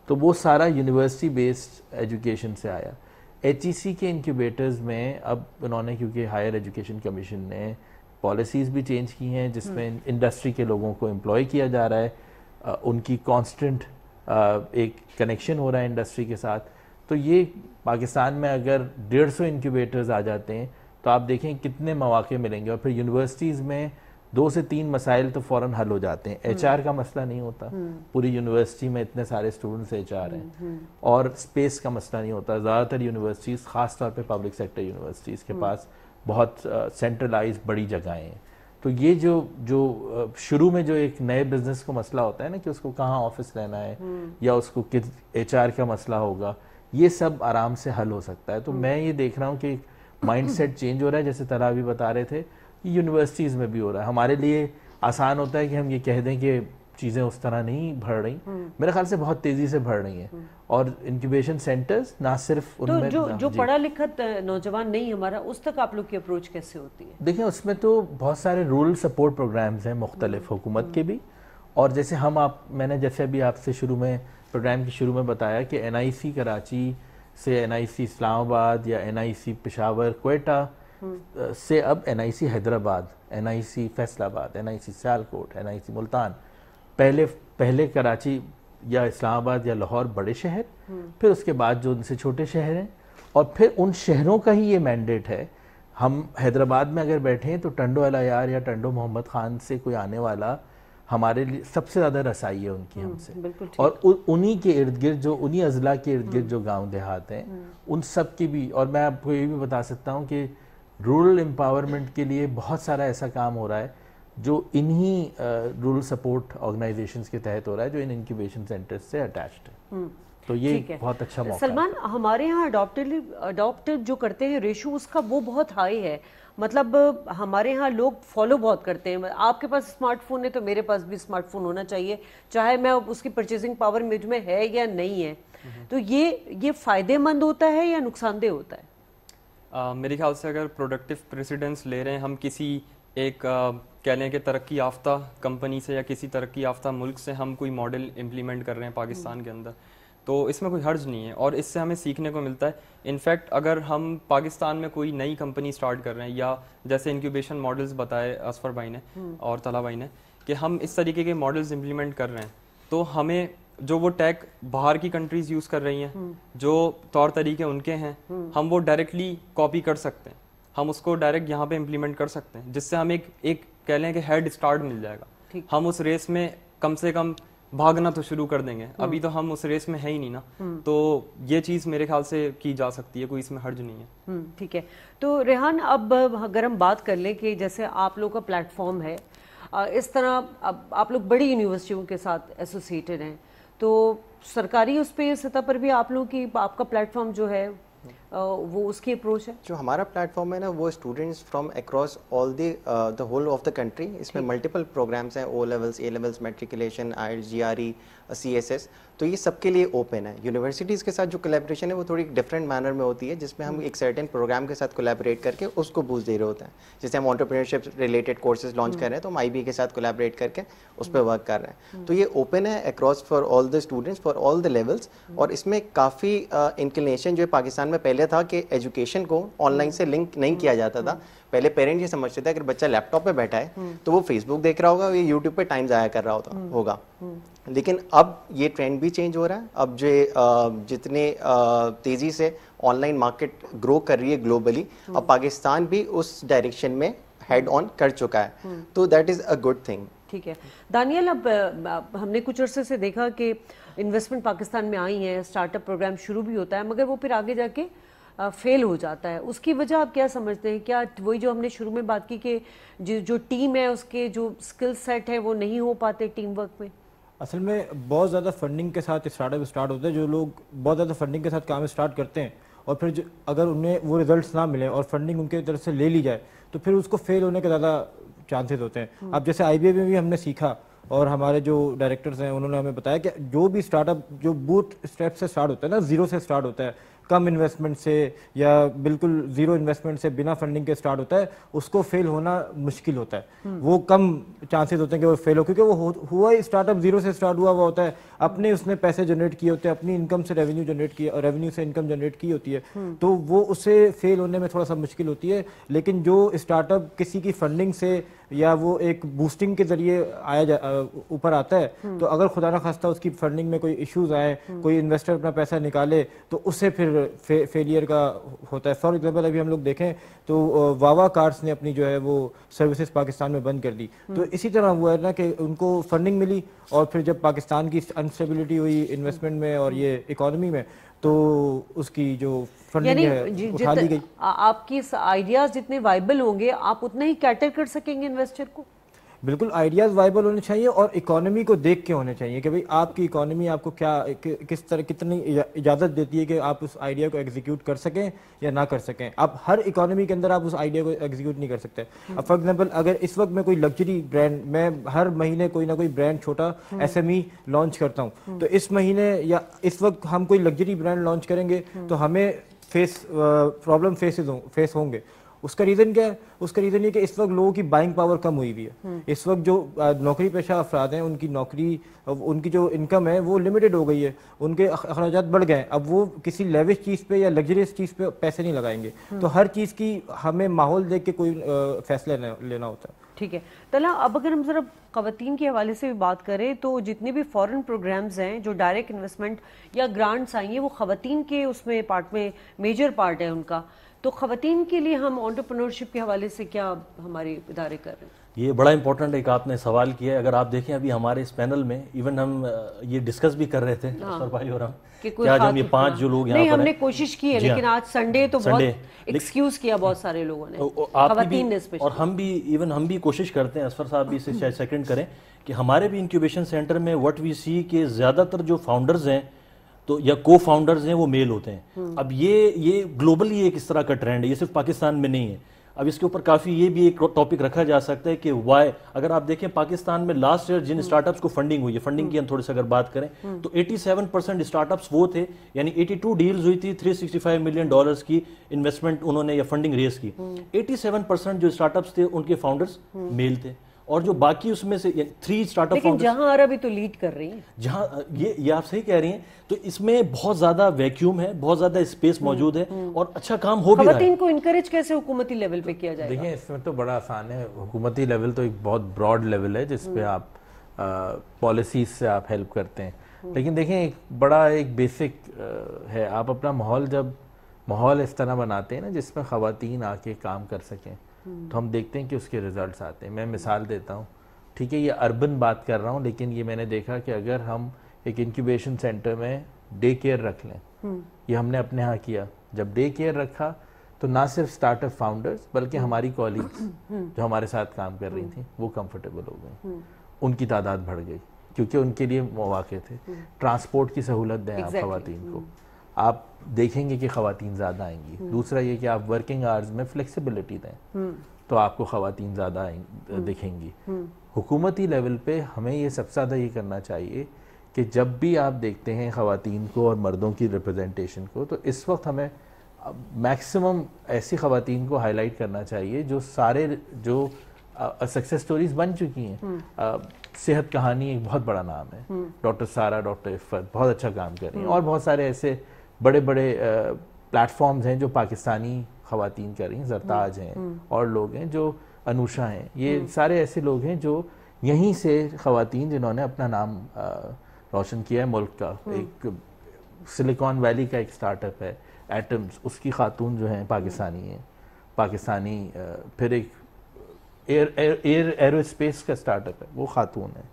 तो वो सारा यूनिवर्सिटी बेस्ड एजुकेशन से आया एच e के इनक्यूबेटर्स में अब उन्होंने क्योंकि हायर एजुकेशन कमीशन ने पॉलिसीज़ भी चेंज की हैं जिसमें इंडस्ट्री हम्म। के लोगों को एम्प्लॉय किया जा रहा है उनकी कांस्टेंट एक कनेक्शन हो रहा है इंडस्ट्री के साथ तो ये पाकिस्तान में अगर डेढ़ सौ इनक्यूबेटर्स आ जाते हैं तो आप देखें कितने मौाक़े मिलेंगे और फिर यूनिवर्सिटीज़ में दो से तीन मसाइल तो फ़ौरन हल हो जाते हैं एच हम्म। का मसला नहीं होता हम्म। पूरी यूनिवर्सिटी में इतने सारे स्टूडेंट्स एच हैं हम्म, और स्पेस का मसला नहीं होता ज़्यादातर यूनिवर्सिटीज़ ख़ास तौर पर पब्लिक सेक्टर यूनिवर्सिटीज़ के पास बहुत सेंट्रलाइज बड़ी जगहें हैं तो ये जो जो शुरू में जो एक नए बिजनेस को मसला होता है ना कि उसको कहाँ ऑफिस लेना है या उसको किस एच का मसला होगा ये सब आराम से हल हो सकता है तो मैं ये देख रहा हूँ कि माइंड चेंज हो रहा है जैसे तला अभी बता रहे थे ये यूनिवर्सिटीज़ में भी हो रहा है हमारे लिए आसान होता है कि हम ये कह दें कि चीज़ें उस तरह नहीं बढ़ रही हम्म। मेरे ख्याल से बहुत तेज़ी से बढ़ रही हैं हम्म। और इनक्यूबेशन सेंटर्स ना सिर्फ तो जो हाँ, जो पढ़ा लिखा नौजवान नहीं हमारा उस तक आप लोग की अप्रोच कैसे होती है देखिए उसमें तो बहुत सारे रूरल सपोर्ट प्रोग्राम्स हैं मुख्तलिफ हम्म। हुकूमत के भी और जैसे हम आप मैंने जैसे अभी आपसे शुरू में प्रोग्राम के शुरू में बताया कि एन कराची से एन आई इस्लामाबाद या एन आई पेशावर कोयटा से अब C Hyderabad N C Faisalabad N I C Sialkot C Multan पहले पहले कराची या इस्लामाबाद या लाहौर बड़े शहर फिर उसके बाद जो उनसे छोटे शहर हैं और फिर उन शहरों का ही ये मैंडेट है हम हैदराबाद में अगर बैठे हैं तो टंडो अलायार या टंडो मोहम्मद खान से कोई आने वाला हमारे लिए सबसे ज़्यादा रसाई है उनकी हम्म, हमसे और उन्हीं के इर्द गिर्द जो उन्हीं अजला के इर्द गिर्द हम्म। जो गांव देहात हैं उन सब की भी और मैं आपको ये भी बता सकता हूँ कि रूरल एम्पावरमेंट के लिए बहुत सारा ऐसा काम हो रहा है जो इन्हीं रूरल सपोर्ट ऑर्गेनाइजेशन के तहत हो रहा है जो इन इनक्यूबेशन सेंटर्स से अटैच्ड है हम्म। तो ये बहुत अच्छा मौका सलमान हमारे यहाँ अडोप्ट जो करते हैं रेशो उसका वो बहुत हाई है मतलब हमारे यहाँ लोग फॉलो बहुत करते हैं आपके पास स्मार्टफोन है तो मेरे पास भी स्मार्टफोन होना चाहिए चाहे मैं उसकी परचेजिंग पावर मुझ में है या नहीं है हम्म। तो ये ये फायदेमंद होता है या नुकसानदेह होता है मेरे ख्याल से अगर प्रोडक्टिव प्रेसिडेंस ले रहे हैं हम किसी एक आ, कह लें कि तरक्की याफ्ता कंपनी से या किसी तरक्की याफ्ता मुल्क से हम कोई मॉडल इम्प्लीमेंट कर रहे हैं पाकिस्तान के अंदर तो इसमें कोई हर्ज नहीं है और इससे हमें सीखने को मिलता है इनफैक्ट अगर हम पाकिस्तान में कोई नई कंपनी स्टार्ट कर रहे हैं या जैसे इंक्यूबेशन मॉडल्स बताए असफर भाई ने हम्म। और तला भाई ने कि हम इस तरीके के मॉडल्स इम्प्लीमेंट कर रहे हैं तो हमें जो वो टैग बाहर की कंट्रीज यूज कर रही हैं हम्म। जो तौर तरीके उनके हैं हम्म। हम वो डायरेक्टली कॉपी कर सकते हैं हम उसको डायरेक्ट यहाँ पे इम्प्लीमेंट कर सकते हैं जिससे हम एक एक कह लें कि हेड स्टार्ट मिल जाएगा हम उस रेस में कम से कम भागना तो शुरू कर देंगे हम्म। अभी तो हम उस रेस में है ही नहीं ना तो ये चीज मेरे ख्याल से की जा सकती है कोई इसमें हर्ज नहीं है ठीक है तो रेहान अब अगर हम बात कर लें कि जैसे आप लोग का प्लेटफॉर्म है इस तरह अब आप लोग बड़ी यूनिवर्सिटियों के साथ एसोसिएटेड हैं तो सरकारी उस पर सतह पर भी आप लोग की आपका प्लेटफॉर्म जो है वो उसकी अप्रोच है जो हमारा प्लेटफॉर्म है ना वो students from across all the the whole of the country इसमें मल्टीपल प्रोग्राम्स हैं O levels A levels matriculation I G R E C S S तो ये सबके लिए ओपन है यूनिवर्सिटीज़ के साथ जो कोलेब्रेशन है वो थोड़ी डिफरेंट मैनर में होती है जिसमें हम एक सर्टेन प्रोग्राम के साथ कोलेबरेट करके उसको बूझ दे रहे होते हैं जैसे हम ऑन्टरप्रीनरशिप रिलेटेड कोर्सेज लॉन्च कर रहे हैं तो हम आई के साथ कोलेबरेट करके उस पर वर्क कर रहे हैं तो ये ओपन है across for all the students for all the levels और इसमें काफ़ी इंक्लिनेशन जो है पाकिस्तान में पहले था कि एजुकेशन को ऑनलाइन से लिंक नहीं हम्म। किया जाता था हम्म। पहले पेरेंट्स ये समझते थे अगर बच्चा लैपटॉप पर बैठा है हम्म। तो वो फेसबुक देख रहा होगा या यूट्यूब पर टाइम ज़ाया कर रहा होता होगा लेकिन अब ये ट्रेंड भी चेंज हो रहा है अब जो जितने तेज़ी से ऑनलाइन मार्केट ग्रो कर रही है ग्लोबली अब हम्म। पाकिस्तान भी उस डायरेक्शन में हेड हम्म। ऑन कर चुका है हम्म। तो that is a good thing ठीक है दानियल अब हमने कुछ अरसे से देखा कि इन्वेस्टमेंट पाकिस्तान में आई है स्टार्टअप प्रोग्राम शुरू भी होता है मगर वो फिर आगे जाके फेल हो जाता है उसकी वजह आप क्या समझते हैं क्या वही जो हमने शुरू में बात की कि जो टीम है उसके जो स्किल सेट है वो नहीं हो पाते टीम वर्क में असल में बहुत ज़्यादा फंडिंग के साथ स्टार्टअप स्टार्ट होते हैं जो लोग बहुत ज़्यादा फंडिंग के साथ काम स्टार्ट करते हैं और फिर अगर उन्हें वो रिजल्ट्स ना मिले और फंडिंग उनके तरफ से ले ली जाए तो फिर उसको फेल होने के ज़्यादा चांसेस होते हैं हम्म। अब जैसे आई में भी हमने सीखा और हमारे जो डायरेक्टर्स हैं उन्होंने हमें बताया कि जो भी स्टार्टअप जो बूथ स्टेप से स्टार्ट होता है ना जीरो से स्टार्ट होता है कम इन्वेस्टमेंट से या बिल्कुल ज़ीरो इन्वेस्टमेंट से बिना फंडिंग के स्टार्ट होता है उसको फेल होना मुश्किल होता है हम्म। वो कम चांसेस होते हैं कि वो फेल हो क्योंकि वो हुआ ही स्टार्टअप ज़ीरो से स्टार्ट हुआ हुआ होता है अपने उसने पैसे जनरेट किए होते हैं अपनी इनकम से रेवेन्यू जनरेट किया रेवेन्यू से इनकम जनरेट की होती है हम्म। तो वो उसे फेल होने में थोड़ा सा मुश्किल होती है लेकिन जो स्टार्टअप किसी की फंडिंग से या वो एक बूस्टिंग के जरिए आया जा ऊपर आता है तो हम्म। अगर खुदा ना खास्ता उसकी फंडिंग में कोई इश्यूज आए हम्म। कोई इन्वेस्टर अपना पैसा निकाले तो उससे फिर फे, फेलियर का होता है फॉर एग्जाम्पल अभी हम लोग देखें तो वावा कार्स ने अपनी जो है वो सर्विसेज पाकिस्तान में बंद कर दी हम्म। तो इसी तरह हुआ है ना कि उनको फंडिंग मिली और फिर जब पाकिस्तान की अनस्टेबिलिटी हुई इन्वेस्टमेंट में और ये इकोनॉमी में तो उसकी जो फंडिंग है गई आपकी आइडियाज जितने वाइबल होंगे आप उतना ही कैटर कर सकेंगे इन्वेस्टर को बिल्कुल आइडियाज वाइबल होने चाहिए और इकोनॉमी को देख के होने चाहिए कि भाई आपकी इकोनॉमी आपको क्या कि, किस तरह कितनी इजाज़त देती है कि आप उस आइडिया को एग्जीक्यूट कर सकें या ना कर सकें आप हर इकोनॉमी के अंदर आप उस आइडिया को एग्जीक्यूट नहीं कर सकते अब फॉर एग्जाम्पल अगर इस वक्त मैं कोई लग्जरी ब्रांड मैं हर महीने कोई ना कोई ब्रांड छोटा एस हम्म। लॉन्च e करता हूँ हम्म। तो इस महीने या इस वक्त हम कोई लग्जरी ब्रांड लॉन्च करेंगे हम्म। तो हमें फेस प्रॉब्लम फेस होंगे उसका रीज़न क्या है उसका रीज़न ये कि इस वक्त लोगों की बाइंग पावर कम हुई हुई है हम्म। इस वक्त जो नौकरी पेशा अफराद हैं उनकी नौकरी उनकी जो इनकम है वो लिमिटेड हो गई है उनके अखराज बढ़ गए हैं अब वो किसी लेविश चीज़ पे या लग्जरियस चीज़ पे पैसे नहीं लगाएंगे हम्म। तो हर चीज़ की हमें माहौल देख के कोई फैसला लेना होता है ठीक है तला अब अगर हम ज़रा खातन के हवाले से भी बात करें तो जितने भी फॉरेन प्रोग्राम्स हैं जो डायरेक्ट इन्वेस्टमेंट या ग्रांट्स आई हैं वो खातन के उसमें पार्ट में मेजर पार्ट है उनका तो खातन के लिए हम ऑन्टरप्रनोरशिप के हवाले से क्या हमारे इदारे कर रहे हैं ये बड़ा इंपॉर्टेंट एक आपने सवाल किया है अगर आप देखें अभी हमारे इस पैनल में इवन हम ये डिस्कस भी कर रहे थे हाँ, भाई और हम कि आज हम ये पांच हाँ। जो लोग यहाँ हमने कोशिश की है हाँ। लेकिन आज संडे तो संडे, बहुत एक्सक्यूज किया बहुत सारे लोगों ने और हम भी इवन हम भी कोशिश करते हैं असफर साहब भी इसे सेकंड करें कि हमारे भी इंक्यूबेशन सेंटर में व्हाट वी सी के ज़्यादातर जो फाउंडर्स हैं तो या को फाउंडर्स हैं वो मेल होते हैं हम्म। अब ये ये ग्लोबली एक इस तरह का ट्रेंड है ये सिर्फ पाकिस्तान में नहीं है अब इसके ऊपर काफ़ी ये भी एक टॉपिक रखा जा सकता है कि वाई अगर आप देखें पाकिस्तान में लास्ट ईयर जिन स्टार्टअप्स हम्म। को फंडिंग हुई है फंडिंग की हम्म। हम थोड़ी सी अगर बात करें तो 87 परसेंट स्टार्टअप्स वो थे यानी 82 डील्स हुई थी 365 मिलियन डॉलर्स की इन्वेस्टमेंट उन्होंने या फंडिंग रेस की 87 परसेंट जो स्टार्टअप्स थे उनके फाउंडर्स मेल थे और जो बाकी उसमें से थ्री स्टार्टअप लेकिन जहां रहा भी तो लीड कर रही है जहां ये ये आप सही कह रही हैं तो इसमें बहुत ज्यादा वैक्यूम है बहुत ज्यादा स्पेस हम्म, मौजूद है हम्म। और अच्छा काम हो भी रहा है इनको इनकरेज कैसे हुकूमती लेवल पे किया जाए देखिए इसमें तो बड़ा आसान है हुकूमती लेवल तो एक बहुत ब्रॉड लेवल है जिसपे हम्म। आप पॉलिसीज से आप हेल्प करते हैं लेकिन देखें एक बड़ा एक बेसिक है आप अपना माहौल जब माहौल इस तरह बनाते हैं ना जिसमें ख़वातीन आके काम कर सकें हम्म। तो हम देखते हैं कि उसके रिजल्ट्स आते हैं मैं मिसाल देता हूँ ठीक है ये अर्बन बात कर रहा हूँ लेकिन ये मैंने देखा कि अगर हम एक इंक्यूबेशन सेंटर में डे केयर रख लें हम्म। ये हमने अपने यहाँ किया जब डे केयर रखा तो ना सिर्फ स्टार्टअप फाउंडर्स बल्कि हम्म। हमारी कॉलीग्स <coughs> जो हमारे साथ काम कर रही थी वो कंफर्टेबल हो गए उनकी तादाद बढ़ गई क्योंकि उनके लिए मौाक़े थे ट्रांसपोर्ट की सहूलत दें आप खातन को आप देखेंगे कि खातन ज़्यादा आएंगी हम्म। दूसरा ये कि आप वर्किंग आवर्स में फ्लेक्सिबिलिटी दें हम्म। तो आपको खातन ज़्यादा हम्म। दिखेंगी हुकूमती लेवल पे हमें ये सबसे ज़्यादा ये करना चाहिए कि जब भी आप देखते हैं खातन को और मर्दों की रिप्रेजेंटेशन को तो इस वक्त हमें मैक्सिमम ऐसी खातन को हाईलाइट करना चाहिए जो सारे जो सक्सेस स्टोरीज बन चुकी हैं सेहत कहानी एक बहुत बड़ा नाम है डॉक्टर सारा डॉक्टर इफ्फत बहुत अच्छा काम कर रही हैं और बहुत सारे ऐसे बड़े बड़े प्लेटफॉर्म्स हैं जो पाकिस्तानी खातन कर रही हैं जरताज हम्म, हैं हम्म। और लोग हैं जो अनुषा हैं ये हम्म। सारे ऐसे लोग हैं जो यहीं से खातन जिन्होंने अपना नाम रोशन किया है मुल्क का एक सिलिकॉन वैली का एक स्टार्टअप है एटम्स उसकी खातून जो हैं पाकिस्तानी हैं पाकिस्तानी फिर एक एयर एयर एयर एरोस्पेस का स्टार्टअप है वो खातून है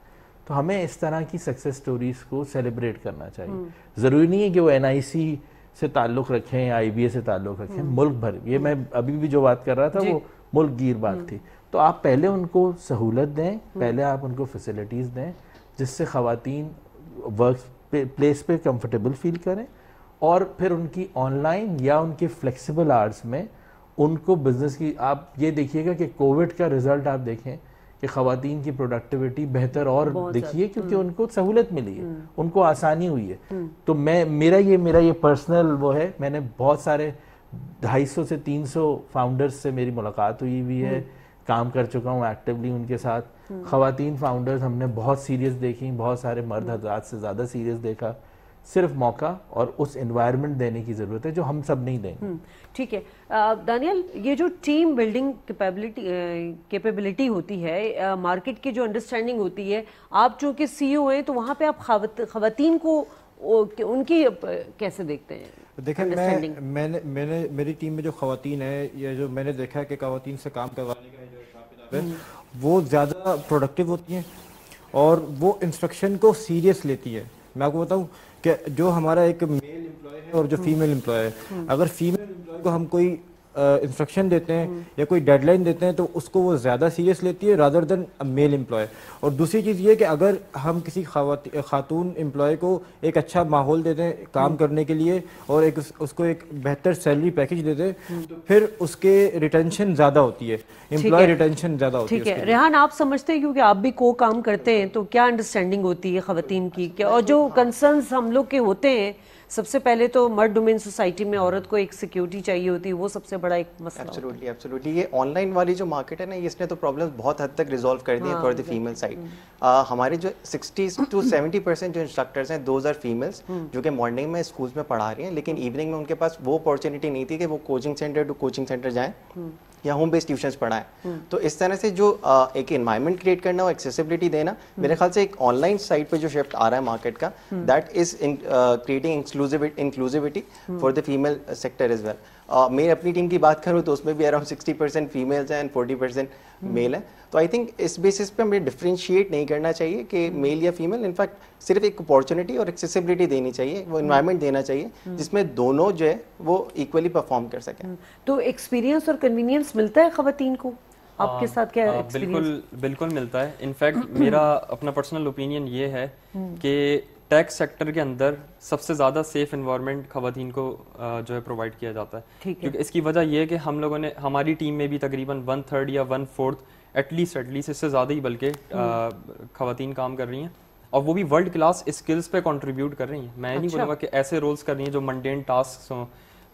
तो हमें इस तरह की सक्सेस स्टोरीज को सेलिब्रेट करना चाहिए हम्म। ज़रूरी नहीं है कि वो एन से ताल्लुक़ रखें आई से ताल्लुक़ रखें हम्म। मुल्क भर ये मैं हम्म। अभी भी जो बात कर रहा था वो मुल्क गिर बात थी तो आप पहले उनको सहूलत दें पहले आप उनको फैसिलिटीज़ दें जिससे खातन वर्क प्लेस पे कंफर्टेबल फील करें और फिर उनकी ऑनलाइन या उनके फ्लेक्सिबल आर्ट्स में उनको बिज़नेस की आप ये देखिएगा कि कोविड का रिज़ल्ट आप देखें कि खातन की प्रोडक्टिविटी बेहतर और देखिए क्योंकि हम्म। उनको सहूलत मिली है हम्म। उनको आसानी हुई है हम्म। तो मैं मेरा ये मेरा ये पर्सनल वो है मैंने बहुत सारे 250 से 300 फाउंडर्स से मेरी मुलाकात हुई हुई है काम कर चुका हूँ एक्टिवली उनके साथ खातन फाउंडर्स हमने बहुत सीरियस देखी बहुत सारे मर्द हजरात से ज़्यादा सीरियस देखा सिर्फ मौका और उस एनवायरनमेंट देने की ज़रूरत है जो हम सब नहीं देंगे हम्म, ठीक है दानियल ये जो टीम बिल्डिंग कैपेबिलिटी कैपेबिलिटी होती है मार्केट की जो अंडरस्टैंडिंग होती है आप चूँकि सी ओ e हैं तो वहाँ पे आप खातन को उनकी कैसे देखते हैं देखें मैं मैंने मैंने मेरी टीम में जो खातन है या जो मैंने देखा है कि खातन से काम करवाने का जो हम्म। वो ज़्यादा प्रोडक्टिव होती हैं और वो इंस्ट्रक्शन को सीरियस लेती है मैं आपको बताऊँ कि जो हमारा एक मेल एम्प्लॉय है और जो फीमेल एम्प्लॉय है हम्म। अगर फीमेल एम्प्लॉय को हम कोई इंस्ट्रक्शन देते हैं हम्म। या कोई डेडलाइन देते हैं तो उसको वो ज़्यादा सीरियस लेती है रादर देन मेल एम्प्लॉय और दूसरी चीज़ ये कि अगर हम किसी खातून एम्प्लॉय को एक अच्छा माहौल देते हैं काम हम्म। करने के लिए और एक उस, उसको एक बेहतर सैलरी पैकेज देते हैं हम्म। तो फिर उसके रिटेंशन ज़्यादा होती है एम्प्लॉय रिटेंशन ज़्यादा होती है ठीक है रेहान आप समझते हैं क्योंकि आप भी को काम करते हैं तो क्या अंडरस्टैंडिंग होती है खातन की और जो कंसर्न हम लोग के होते हैं सबसे पहले तो मर्ड डोमेन सोसाइटी में औरत को एक सिक्योरिटी चाहिए होती है वो सबसे बड़ा एक मसला एब्सोल्युटली एब्सोल्युटली ये ऑनलाइन वाली जो मार्केट है ना इसने तो प्रॉब्लम बहुत हद तक रिजॉल्व कर दी है फॉर द फीमेल साइड हमारे जो सिक्सटी टू सेवेंटी परसेंट जो इंस्ट्रक्टर्स हैं दोज आर फीमेल्स जो कि मॉर्निंग में स्कूल में पढ़ा रही हैं लेकिन इवनिंग हम्म। में उनके पास वो अपॉर्चुनिटी नहीं थी कि वो coaching centre to coaching centre जाए या होम बेस्ड ट्यूशन पढ़ाएं हम्म। तो इस तरह से जो एक इन्वायरमेंट क्रिएट करना और एक्सेसिबिलिटी देना हम्म। मेरे ख्याल से एक ऑनलाइन साइट पे जो शिफ्ट आ रहा है मार्केट का that is creating inclusivity for the female sector is well मेरी uh, अपनी टीम की बात करूँ तो उसमें भी अराउंड सिक्सटी परसेंट फीमेल्स हैं एंड फोर्टी परसेंट मेल हैं तो आई थिंक इस बेसिस पे हमें डिफ्रेंशिएट नहीं करना चाहिए कि मेल hmm. या फीमेल इनफैक्ट सिर्फ एक अपॉर्चुनिटी और एक्सेसिबिलिटी देनी चाहिए वो इन्वायरमेंट hmm. देना चाहिए hmm. जिसमें दोनों जो है वो इक्वली परफॉर्म कर सकें तो एक्सपीरियंस और कन्वीनियंस मिलता है खातन को आपके हाँ, साथ क्या आ, हाँ, बिल्कुल बिल्कुल मिलता है इनफैक्ट मेरा अपना पर्सनल ओपिनियन ये है कि टैक्स सेक्टर के अंदर सबसे ज़्यादा सेफ इन्वायरमेंट खातन को जो है प्रोवाइड किया जाता है क्योंकि इसकी वजह यह है कि हम लोगों ने हमारी टीम में भी तकरीबन वन थर्ड या वन फोर्थ एटलीस्ट एटलीस्ट इससे ज़्यादा ही बल्कि हम्म। खातन काम कर रही हैं और वो भी वर्ल्ड क्लास स्किल्स पे कंट्रीब्यूट कर रही हैं मैं अच्छा। नहीं बोलूँगा कि ऐसे रोल्स कर रही हैं जो मंडेन टास्क हों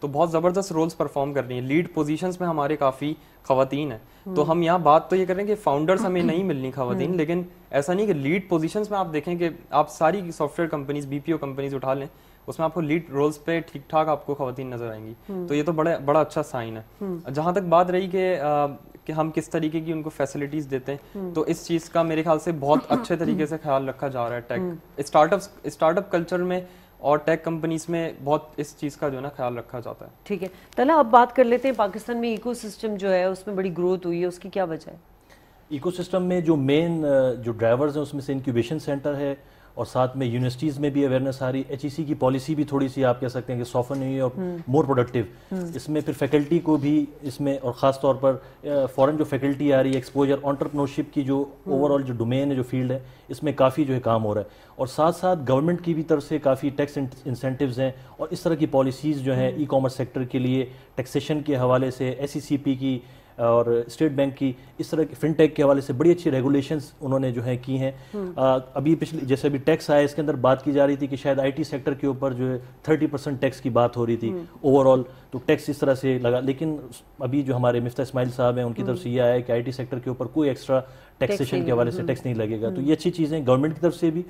तो बहुत ज़बरदस्त रोल्स परफॉर्म कर रही हैं लीड पोजीशंस में हमारे काफ़ी खातन हैं तो हम यहाँ बात तो ये कर रहे हैं कि फाउंडर्स हमें नहीं मिलनी खातन हम्म। लेकिन ऐसा नहीं कि लीड पोजीशंस में आप देखें कि आप सारी सॉफ्टवेयर कंपनीज बीपीओ कंपनीज उठा लें उसमें आपको लीड रोल्स पे ठीक ठाक आपको खातन नजर आएंगी हम्म। तो ये तो बड़े बड़ा अच्छा साइन है हम्म। जहाँ तक बात रही कि कि हम किस तरीके की उनको फैसिलिटीज देते हैं तो इस चीज़ का मेरे ख्याल से बहुत अच्छे तरीके से ख्याल रखा जा रहा है टेक स्टार्टअप स्टार्टअप कल्चर में और टेक कंपनीज में बहुत इस चीज़ का जो है ना ख्याल रखा जाता है ठीक है तला अब बात कर लेते हैं पाकिस्तान में इकोसिस्टम जो है उसमें बड़ी ग्रोथ हुई है उसकी क्या वजह है इकोसिस्टम में जो मेन जो ड्राइवर्स हैं उसमें से इंक्यूबेशन सेंटर है और साथ में यूनिवर्सिटीज़ में भी अवेयरनेस आ रही एच की पॉलिसी भी थोड़ी सी आप कह सकते हैं कि सॉफन हुई और मोर हम्म। प्रोडक्टिव हम्म। इसमें फिर फैकल्टी को भी इसमें और ख़ास तौर पर फॉरन जो फैकल्टी आ रही है एक्सपोजर ऑन्टरप्रनोरशिप की जो ओवरऑल हम्म। जो डोमेन है जो फील्ड है इसमें काफ़ी जो है काम हो रहा है और साथ साथ गवर्नमेंट की भी तरफ से काफ़ी टैक्स इंसेंटिव हैं और इस तरह की पॉलिसीज़ जो हैं ई कॉमर्स सेक्टर के लिए टैक्सेशन के हवाले से एस e की और स्टेट बैंक की इस तरह की फिनटेक के हवाले से बड़ी अच्छी रेगुलेशन उन्होंने जो है की हैं हम्म। अभी पिछले जैसे अभी टैक्स आया इसके अंदर बात की जा रही थी कि शायद आईटी सेक्टर के ऊपर जो है थर्टी परसेंट टैक्स की बात हो रही थी ओवरऑल हम्म। तो टैक्स इस तरह से लगा लेकिन अभी जो हमारे मिफ्ता इसमाइल साहब हैं उनकी तरफ से हम्म। ये आया है कि आई सेक्टर के ऊपर कोई एक्स्ट्रा टैक्सेशन के हवाले से टैक्स नहीं लगेगा तो ये अच्छी चीज़ें गवर्नमेंट की तरफ से भी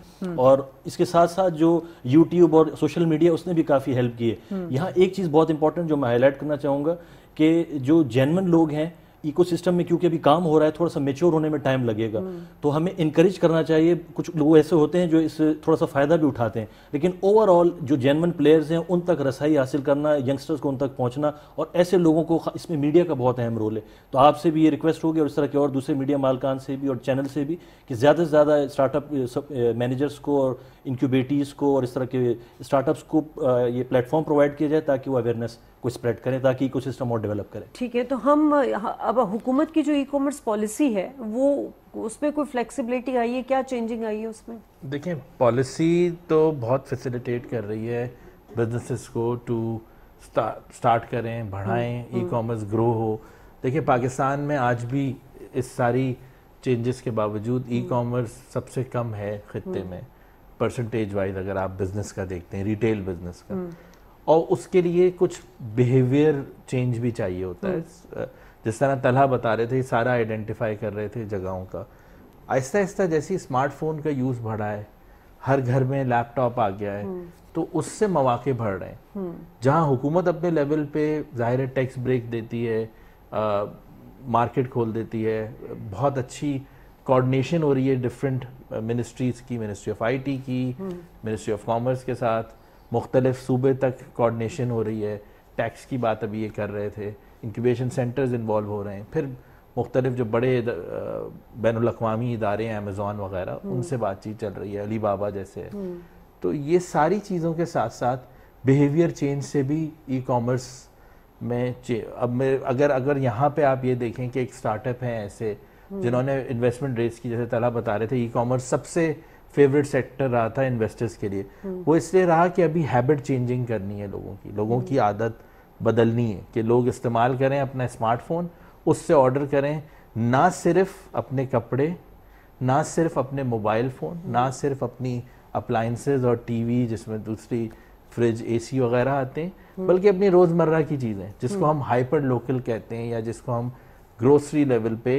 और इसके साथ साथ जो यूट्यूब और सोशल मीडिया उसने भी काफ़ी हेल्प की है यहाँ एक चीज़ बहुत इंपॉर्टेंट जो मैं हाईलाइट करना चाहूँगा कि जो जेनवन लोग हैं इकोसिस्टम में क्योंकि अभी काम हो रहा है थोड़ा सा मेच्योर होने में टाइम लगेगा हम्म। तो हमें इंकरेज करना चाहिए कुछ लोग ऐसे होते हैं जो इस थोड़ा सा फायदा भी उठाते हैं लेकिन ओवरऑल जो जेनवन प्लेयर्स हैं उन तक रसाई हासिल करना यंगस्टर्स को उन तक पहुंचना और ऐसे लोगों को इसमें मीडिया का बहुत अहम रोल है तो आपसे भी ये रिक्वेस्ट होगी और इस तरह के और दूसरे मीडिया मालकान से भी और चैनल से भी कि ज़्यादा से ज़्यादा स्टार्टअप मैनेजर्स को और इनक्यूबेटीज़ को और इस तरह के स्टार्टअप्स को ये प्लेटफॉर्म प्रोवाइड किया जाए ताकि वो अवेयरनेस को स्प्रेड करें ताकि इको सिस्टम और डेवलप करें ठीक है तो हम अब हुकूमत की जो ई कॉमर्स पॉलिसी है वो उसमें कोई फ्लेक्सिबिलिटी आई है क्या चेंजिंग आई है उसमें देखिए पॉलिसी तो बहुत फैसिलिटेट कर रही है बिजनेसेस को टू स्टार्ट करें बढ़ाएं ई कॉमर्स ग्रो हो देखिए पाकिस्तान में आज भी इस सारी चेंजेस के बावजूद ई हम्म। कॉमर्स सबसे कम है खत्े हम्म। में परसेंटेज वाइज अगर आप बिजनेस का देखते हैं रिटेल बिजनेस का हम्म। और उसके लिए कुछ बिहेवियर चेंज भी चाहिए होता है hmm. जिस तरह तलहा बता रहे थे सारा आइडेंटिफाई कर रहे थे जगहों का आहिस्ता आहिस्ता जैसे स्मार्टफोन का यूज़ बढ़ा है हर घर में लैपटॉप आ गया है hmm. तो उससे मौाक़े बढ़ रहे हैं hmm. जहाँ हुकूमत अपने लेवल पे ज़ाहिर टैक्स ब्रेक देती है आ, मार्केट खोल देती है बहुत अच्छी कोऑर्डिनेशन हो रही है डिफरेंट मिनिस्ट्रीज़ की मिनिस्ट्री ऑफ आईटी की मिनिस्ट्री ऑफ कॉमर्स के साथ मुख्तलिफ सूबे तक कोऑर्डिनेशन हो रही है टैक्स की बात अभी ये कर रहे थे इंक्यूबेशन सेंटर्स इन्वॉल्व हो रहे हैं फिर मुख्तलिफ जो बड़े बैन अवी इदारे हैं अमेज़ोन वगैरह हम्म। उनसे बातचीत चल रही है अली बाबा जैसे हम्म। तो ये सारी चीज़ों के साथ साथ बिहेवियर चेंज से भी ई कॉमर्स में अब मैं अगर अगर यहाँ पे आप ये देखें कि एक स्टार्टअप हैं ऐसे हम्म। जिन्होंने इन्वेस्टमेंट रेस की जैसे तला बता रहे थे ई कॉमर्स सबसे फेवरेट सेक्टर रहा था इन्वेस्टर्स के लिए हम्म। वो इसलिए रहा कि अभी हैबिट चेंजिंग करनी है लोगों की लोगों हम्म। की आदत बदलनी है कि लोग इस्तेमाल करें अपना स्मार्टफोन उससे ऑर्डर करें ना सिर्फ अपने कपड़े ना सिर्फ अपने मोबाइल हम्म। फ़ोन ना सिर्फ अपनी अप्लाइंसेज और टीवी जिसमें दूसरी फ्रिज एसी वगैरह आते हैं बल्कि अपनी रोज़मर्रा की चीज़ें जिसको हम हाइपर लोकल कहते हैं या जिसको हम ग्रोसरी लेवल पे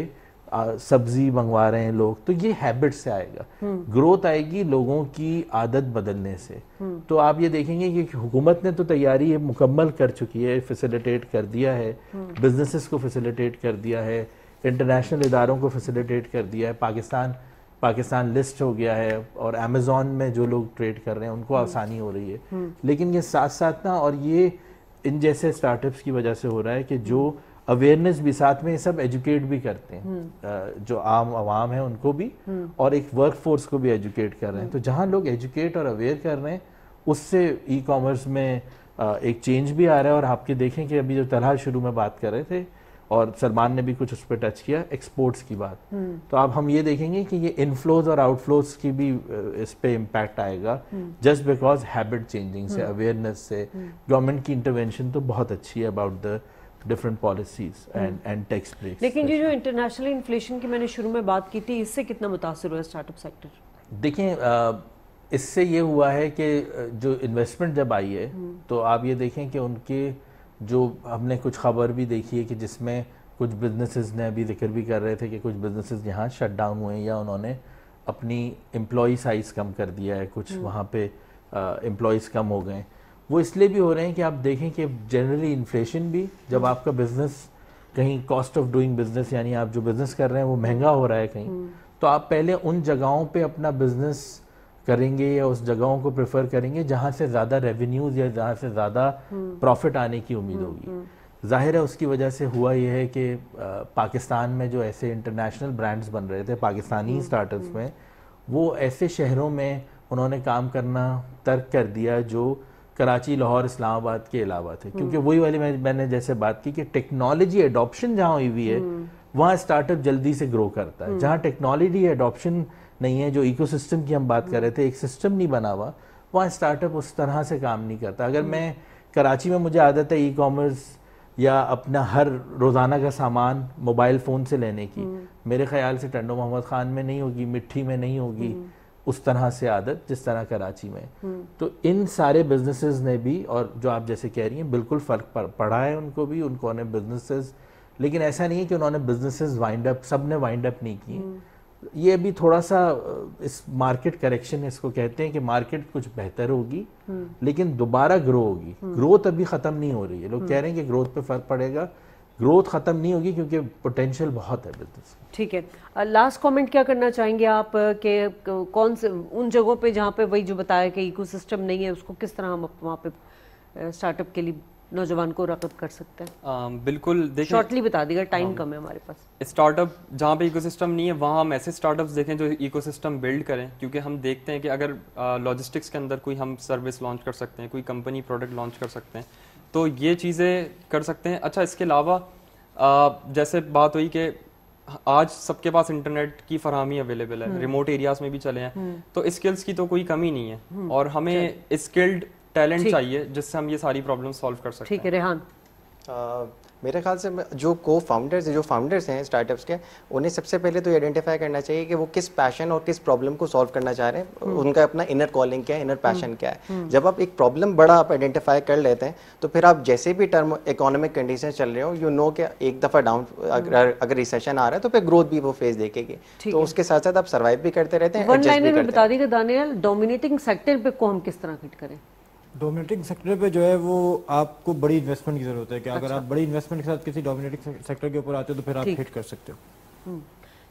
सब्जी मंगवा रहे हैं लोग तो ये हैबिट से आएगा ग्रोथ हम्म। आएगी लोगों की आदत बदलने से हम्म। तो आप ये देखेंगे कि हुकूमत ने तो तैयारी मुकम्मल कर चुकी है फैसिलिटेट कर दिया है बिजनेसेस हम्म। को फैसिलिटेट कर दिया है इंटरनेशनल इदारों को फैसिलिटेट कर दिया है पाकिस्तान पाकिस्तान लिस्ट हो गया है और अमेज़ोन में जो लोग ट्रेड कर रहे हैं उनको आसानी हो रही है लेकिन ये साथ साथ ना और ये इन जैसे स्टार्टअप्स की वजह से हो रहा है कि जो अवेयरनेस भी साथ में सब एजुकेट भी करते हैं हम्म। जो आम आवाम है उनको भी हम्म। और एक वर्क फोर्स को भी एजुकेट कर रहे हैं हम्म। तो जहाँ लोग एजुकेट और अवेयर कर रहे हैं उससे ई कॉमर्स में एक चेंज भी आ रहा है और आपके देखें कि अभी जो तरह शुरू में बात कर रहे थे और सलमान ने भी कुछ उस पर टच किया एक्सपोर्ट्स की बात तो अब हम ये देखेंगे कि ये इनफ्लोज और आउटफ्लोज की भी इस पर इम्पैक्ट आएगा जस्ट बिकॉज हैबिट चेंजिंग से अवेयरनेस से गवर्नमेंट की इंटरवेंशन तो बहुत अच्छी है about the different policies and and tax breaks लेकिन जो इंटरनेशनल इन्फ्लेशन की मैंने शुरू में बात की थी इससे कितना मुतासर हुआ स्टार्टअप सेक्टर देखिए इससे ये हुआ है कि जो इन्वेस्टमेंट जब आई है हम्म। तो आप ये देखें कि उनके जो हमने कुछ खबर भी देखी है कि जिसमें कुछ बिजनेसेस ने अभी जिक्र भी कर रहे थे कि कुछ बिजनेसेस यहाँ शट डाउन हुए या उन्होंने अपनी एम्प्लॉई साइज़ कम कर दिया है कुछ हम्म। वहाँ पे एम्प्लॉयज़ कम हो गए वो इसलिए भी हो रहे हैं कि आप देखें कि जनरली इन्फ्लेशन भी जब आपका बिजनेस कहीं कॉस्ट ऑफ डूइंग बिजनेस यानी आप जो बिजनेस कर रहे हैं वो महंगा हो रहा है कहीं हम्म। तो आप पहले उन जगहों पे अपना बिजनेस करेंगे या उस जगहों को प्रेफर करेंगे जहाँ से ज़्यादा रेवेन्यूज या जहाँ से ज़्यादा प्रॉफिट हम्म। आने की उम्मीद हम्म, होगी जाहिर है उसकी वजह से हुआ यह है कि पाकिस्तान में जो ऐसे इंटरनेशनल ब्रांड्स बन रहे थे पाकिस्तानी स्टार्टअप्स में वो ऐसे शहरों में उन्होंने काम करना तर्क कर दिया जो कराची लाहौर इस्लामाबाद के अलावा थे क्योंकि वही वाली मैं, मैंने जैसे बात की कि टेक्नोलॉजी एडॉप्शन जहाँ हुई हुई है हम्म। वहाँ स्टार्टअप जल्दी से ग्रो करता है हम्म। जहाँ टेक्नोलॉजी एडॉप्शन नहीं है जो इकोसिस्टम की हम बात कर रहे थे एक सिस्टम नहीं बना हुआ वहाँ स्टार्टअप उस तरह से काम नहीं करता अगर हम्म। मैं कराची में मुझे आदत है ई कॉमर्स या अपना हर रोज़ाना का सामान मोबाइल फ़ोन से लेने की मेरे ख्याल से टंडो मोहम्मद ख़ान में नहीं होगी मिट्टी में नहीं होगी उस तरह से आदत जिस तरह कराची में हम्म। तो इन सारे बिजनेसेस ने भी और जो आप जैसे कह रही हैं बिल्कुल फ़र्क पड़ा है उनको भी उनको ने बिजनेसेस लेकिन ऐसा नहीं है कि उन्होंने बिजनेसेस वाइंड अप सब ने वाइंड अप नहीं किए हम्म। ये अभी थोड़ा सा इस मार्केट करेक्शन इसको कहते हैं कि मार्केट कुछ बेहतर होगी हम्म। लेकिन दोबारा ग्रो होगी ग्रोथ अभी ख़त्म नहीं हो रही है लोग कह रहे हैं कि ग्रोथ पे फ़र्क पड़ेगा ग्रोथ ख़त्म नहीं होगी क्योंकि पोटेंशियल बहुत है बिजनेस ठीक है लास्ट कमेंट क्या करना चाहेंगे आप के कौन से उन जगहों पे जहाँ पे वही जो बताया कि इकोसिस्टम नहीं है उसको किस तरह हम वहाँ पे स्टार्टअप के लिए नौजवान को रकब कर सकते हैं बिल्कुल शॉर्टली बता देगा हाँ। टाइम कम है हमारे पास स्टार्टअप जहाँ पे इकोसिस्टम नहीं है वहाँ हम ऐसे स्टार्टअप देखें जो इकोसिस्टम बिल्ड करें क्योंकि हम देखते हैं कि अगर लॉजिस्टिक्स के अंदर कोई हम सर्विस लॉन्च कर सकते हैं कोई कंपनी प्रोडक्ट लॉन्च कर सकते हैं तो ये चीज़ें कर सकते हैं अच्छा इसके अलावा जैसे बात हुई कि आज सबके पास इंटरनेट की फरहमी अवेलेबल है हम्म। रिमोट एरियाज में भी चले हैं हम्म। तो स्किल्स की तो कोई कमी नहीं है हम्म। और हमें स्किल्ड टैलेंट चाहिए जिससे हम ये सारी प्रॉब्लम सॉल्व कर सकते हैं ठीक है रेहान मेरे ख्याल से जो को फाउंडर्स जो फाउंडर्स हैं स्टार्टअप्स के उन्हें सबसे पहले तो आइडेंटिफाई करना चाहिए कि वो किस पैशन और किस प्रॉब्लम को सॉल्व करना चाह रहे हैं हम्म। उनका अपना इनर कॉलिंग क्या है इनर पैशन हम्म। क्या है हम्म। जब आप एक प्रॉब्लम बड़ा आप आइडेंटिफाई कर लेते हैं तो फिर आप जैसे भी टर्म इकोनॉमिक कंडीशन चल रहे हो यू नो कि एक दफ़ा डाउन अगर, अगर रिसेशन आ रहा है तो फिर ग्रोथ भी वो फेस देखेगी तो उसके साथ साथ आप सर्वाइव भी करते रहते हैं बता दी डोमिनेटिंग सेक्टर पर को हम किस तरह हिट करें डोमिनेटिंग सेक्टर पे जो है वो आपको बड़ी इन्वेस्टमेंट की जरूरत है कि अगर अच्छा। आप बड़ी इन्वेस्टमेंट के साथ किसी डोमिनेटिंग सेक्टर के ऊपर आते हो तो फिर आप हिट कर सकते हो हम्म।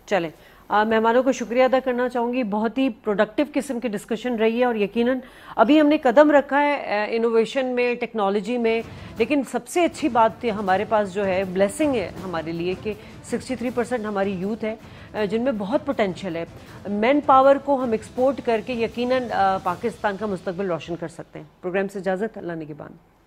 चले मेहमानों का शुक्रिया अदा करना चाहूँगी बहुत ही प्रोडक्टिव किस्म की डिस्कशन रही है और यकीनन अभी हमने कदम रखा है इनोवेशन में टेक्नोलॉजी में लेकिन सबसे अच्छी बात तो हमारे पास जो है ब्लेसिंग है हमारे लिए कि 63 परसेंट हमारी यूथ है जिनमें बहुत पोटेंशियल है मैन पावर को हम एक्सपोर्ट करके यकीनन पाकिस्तान का मुस्तबिल रोशन कर सकते हैं प्रोग्राम से इजाज़त अल्लाह बाद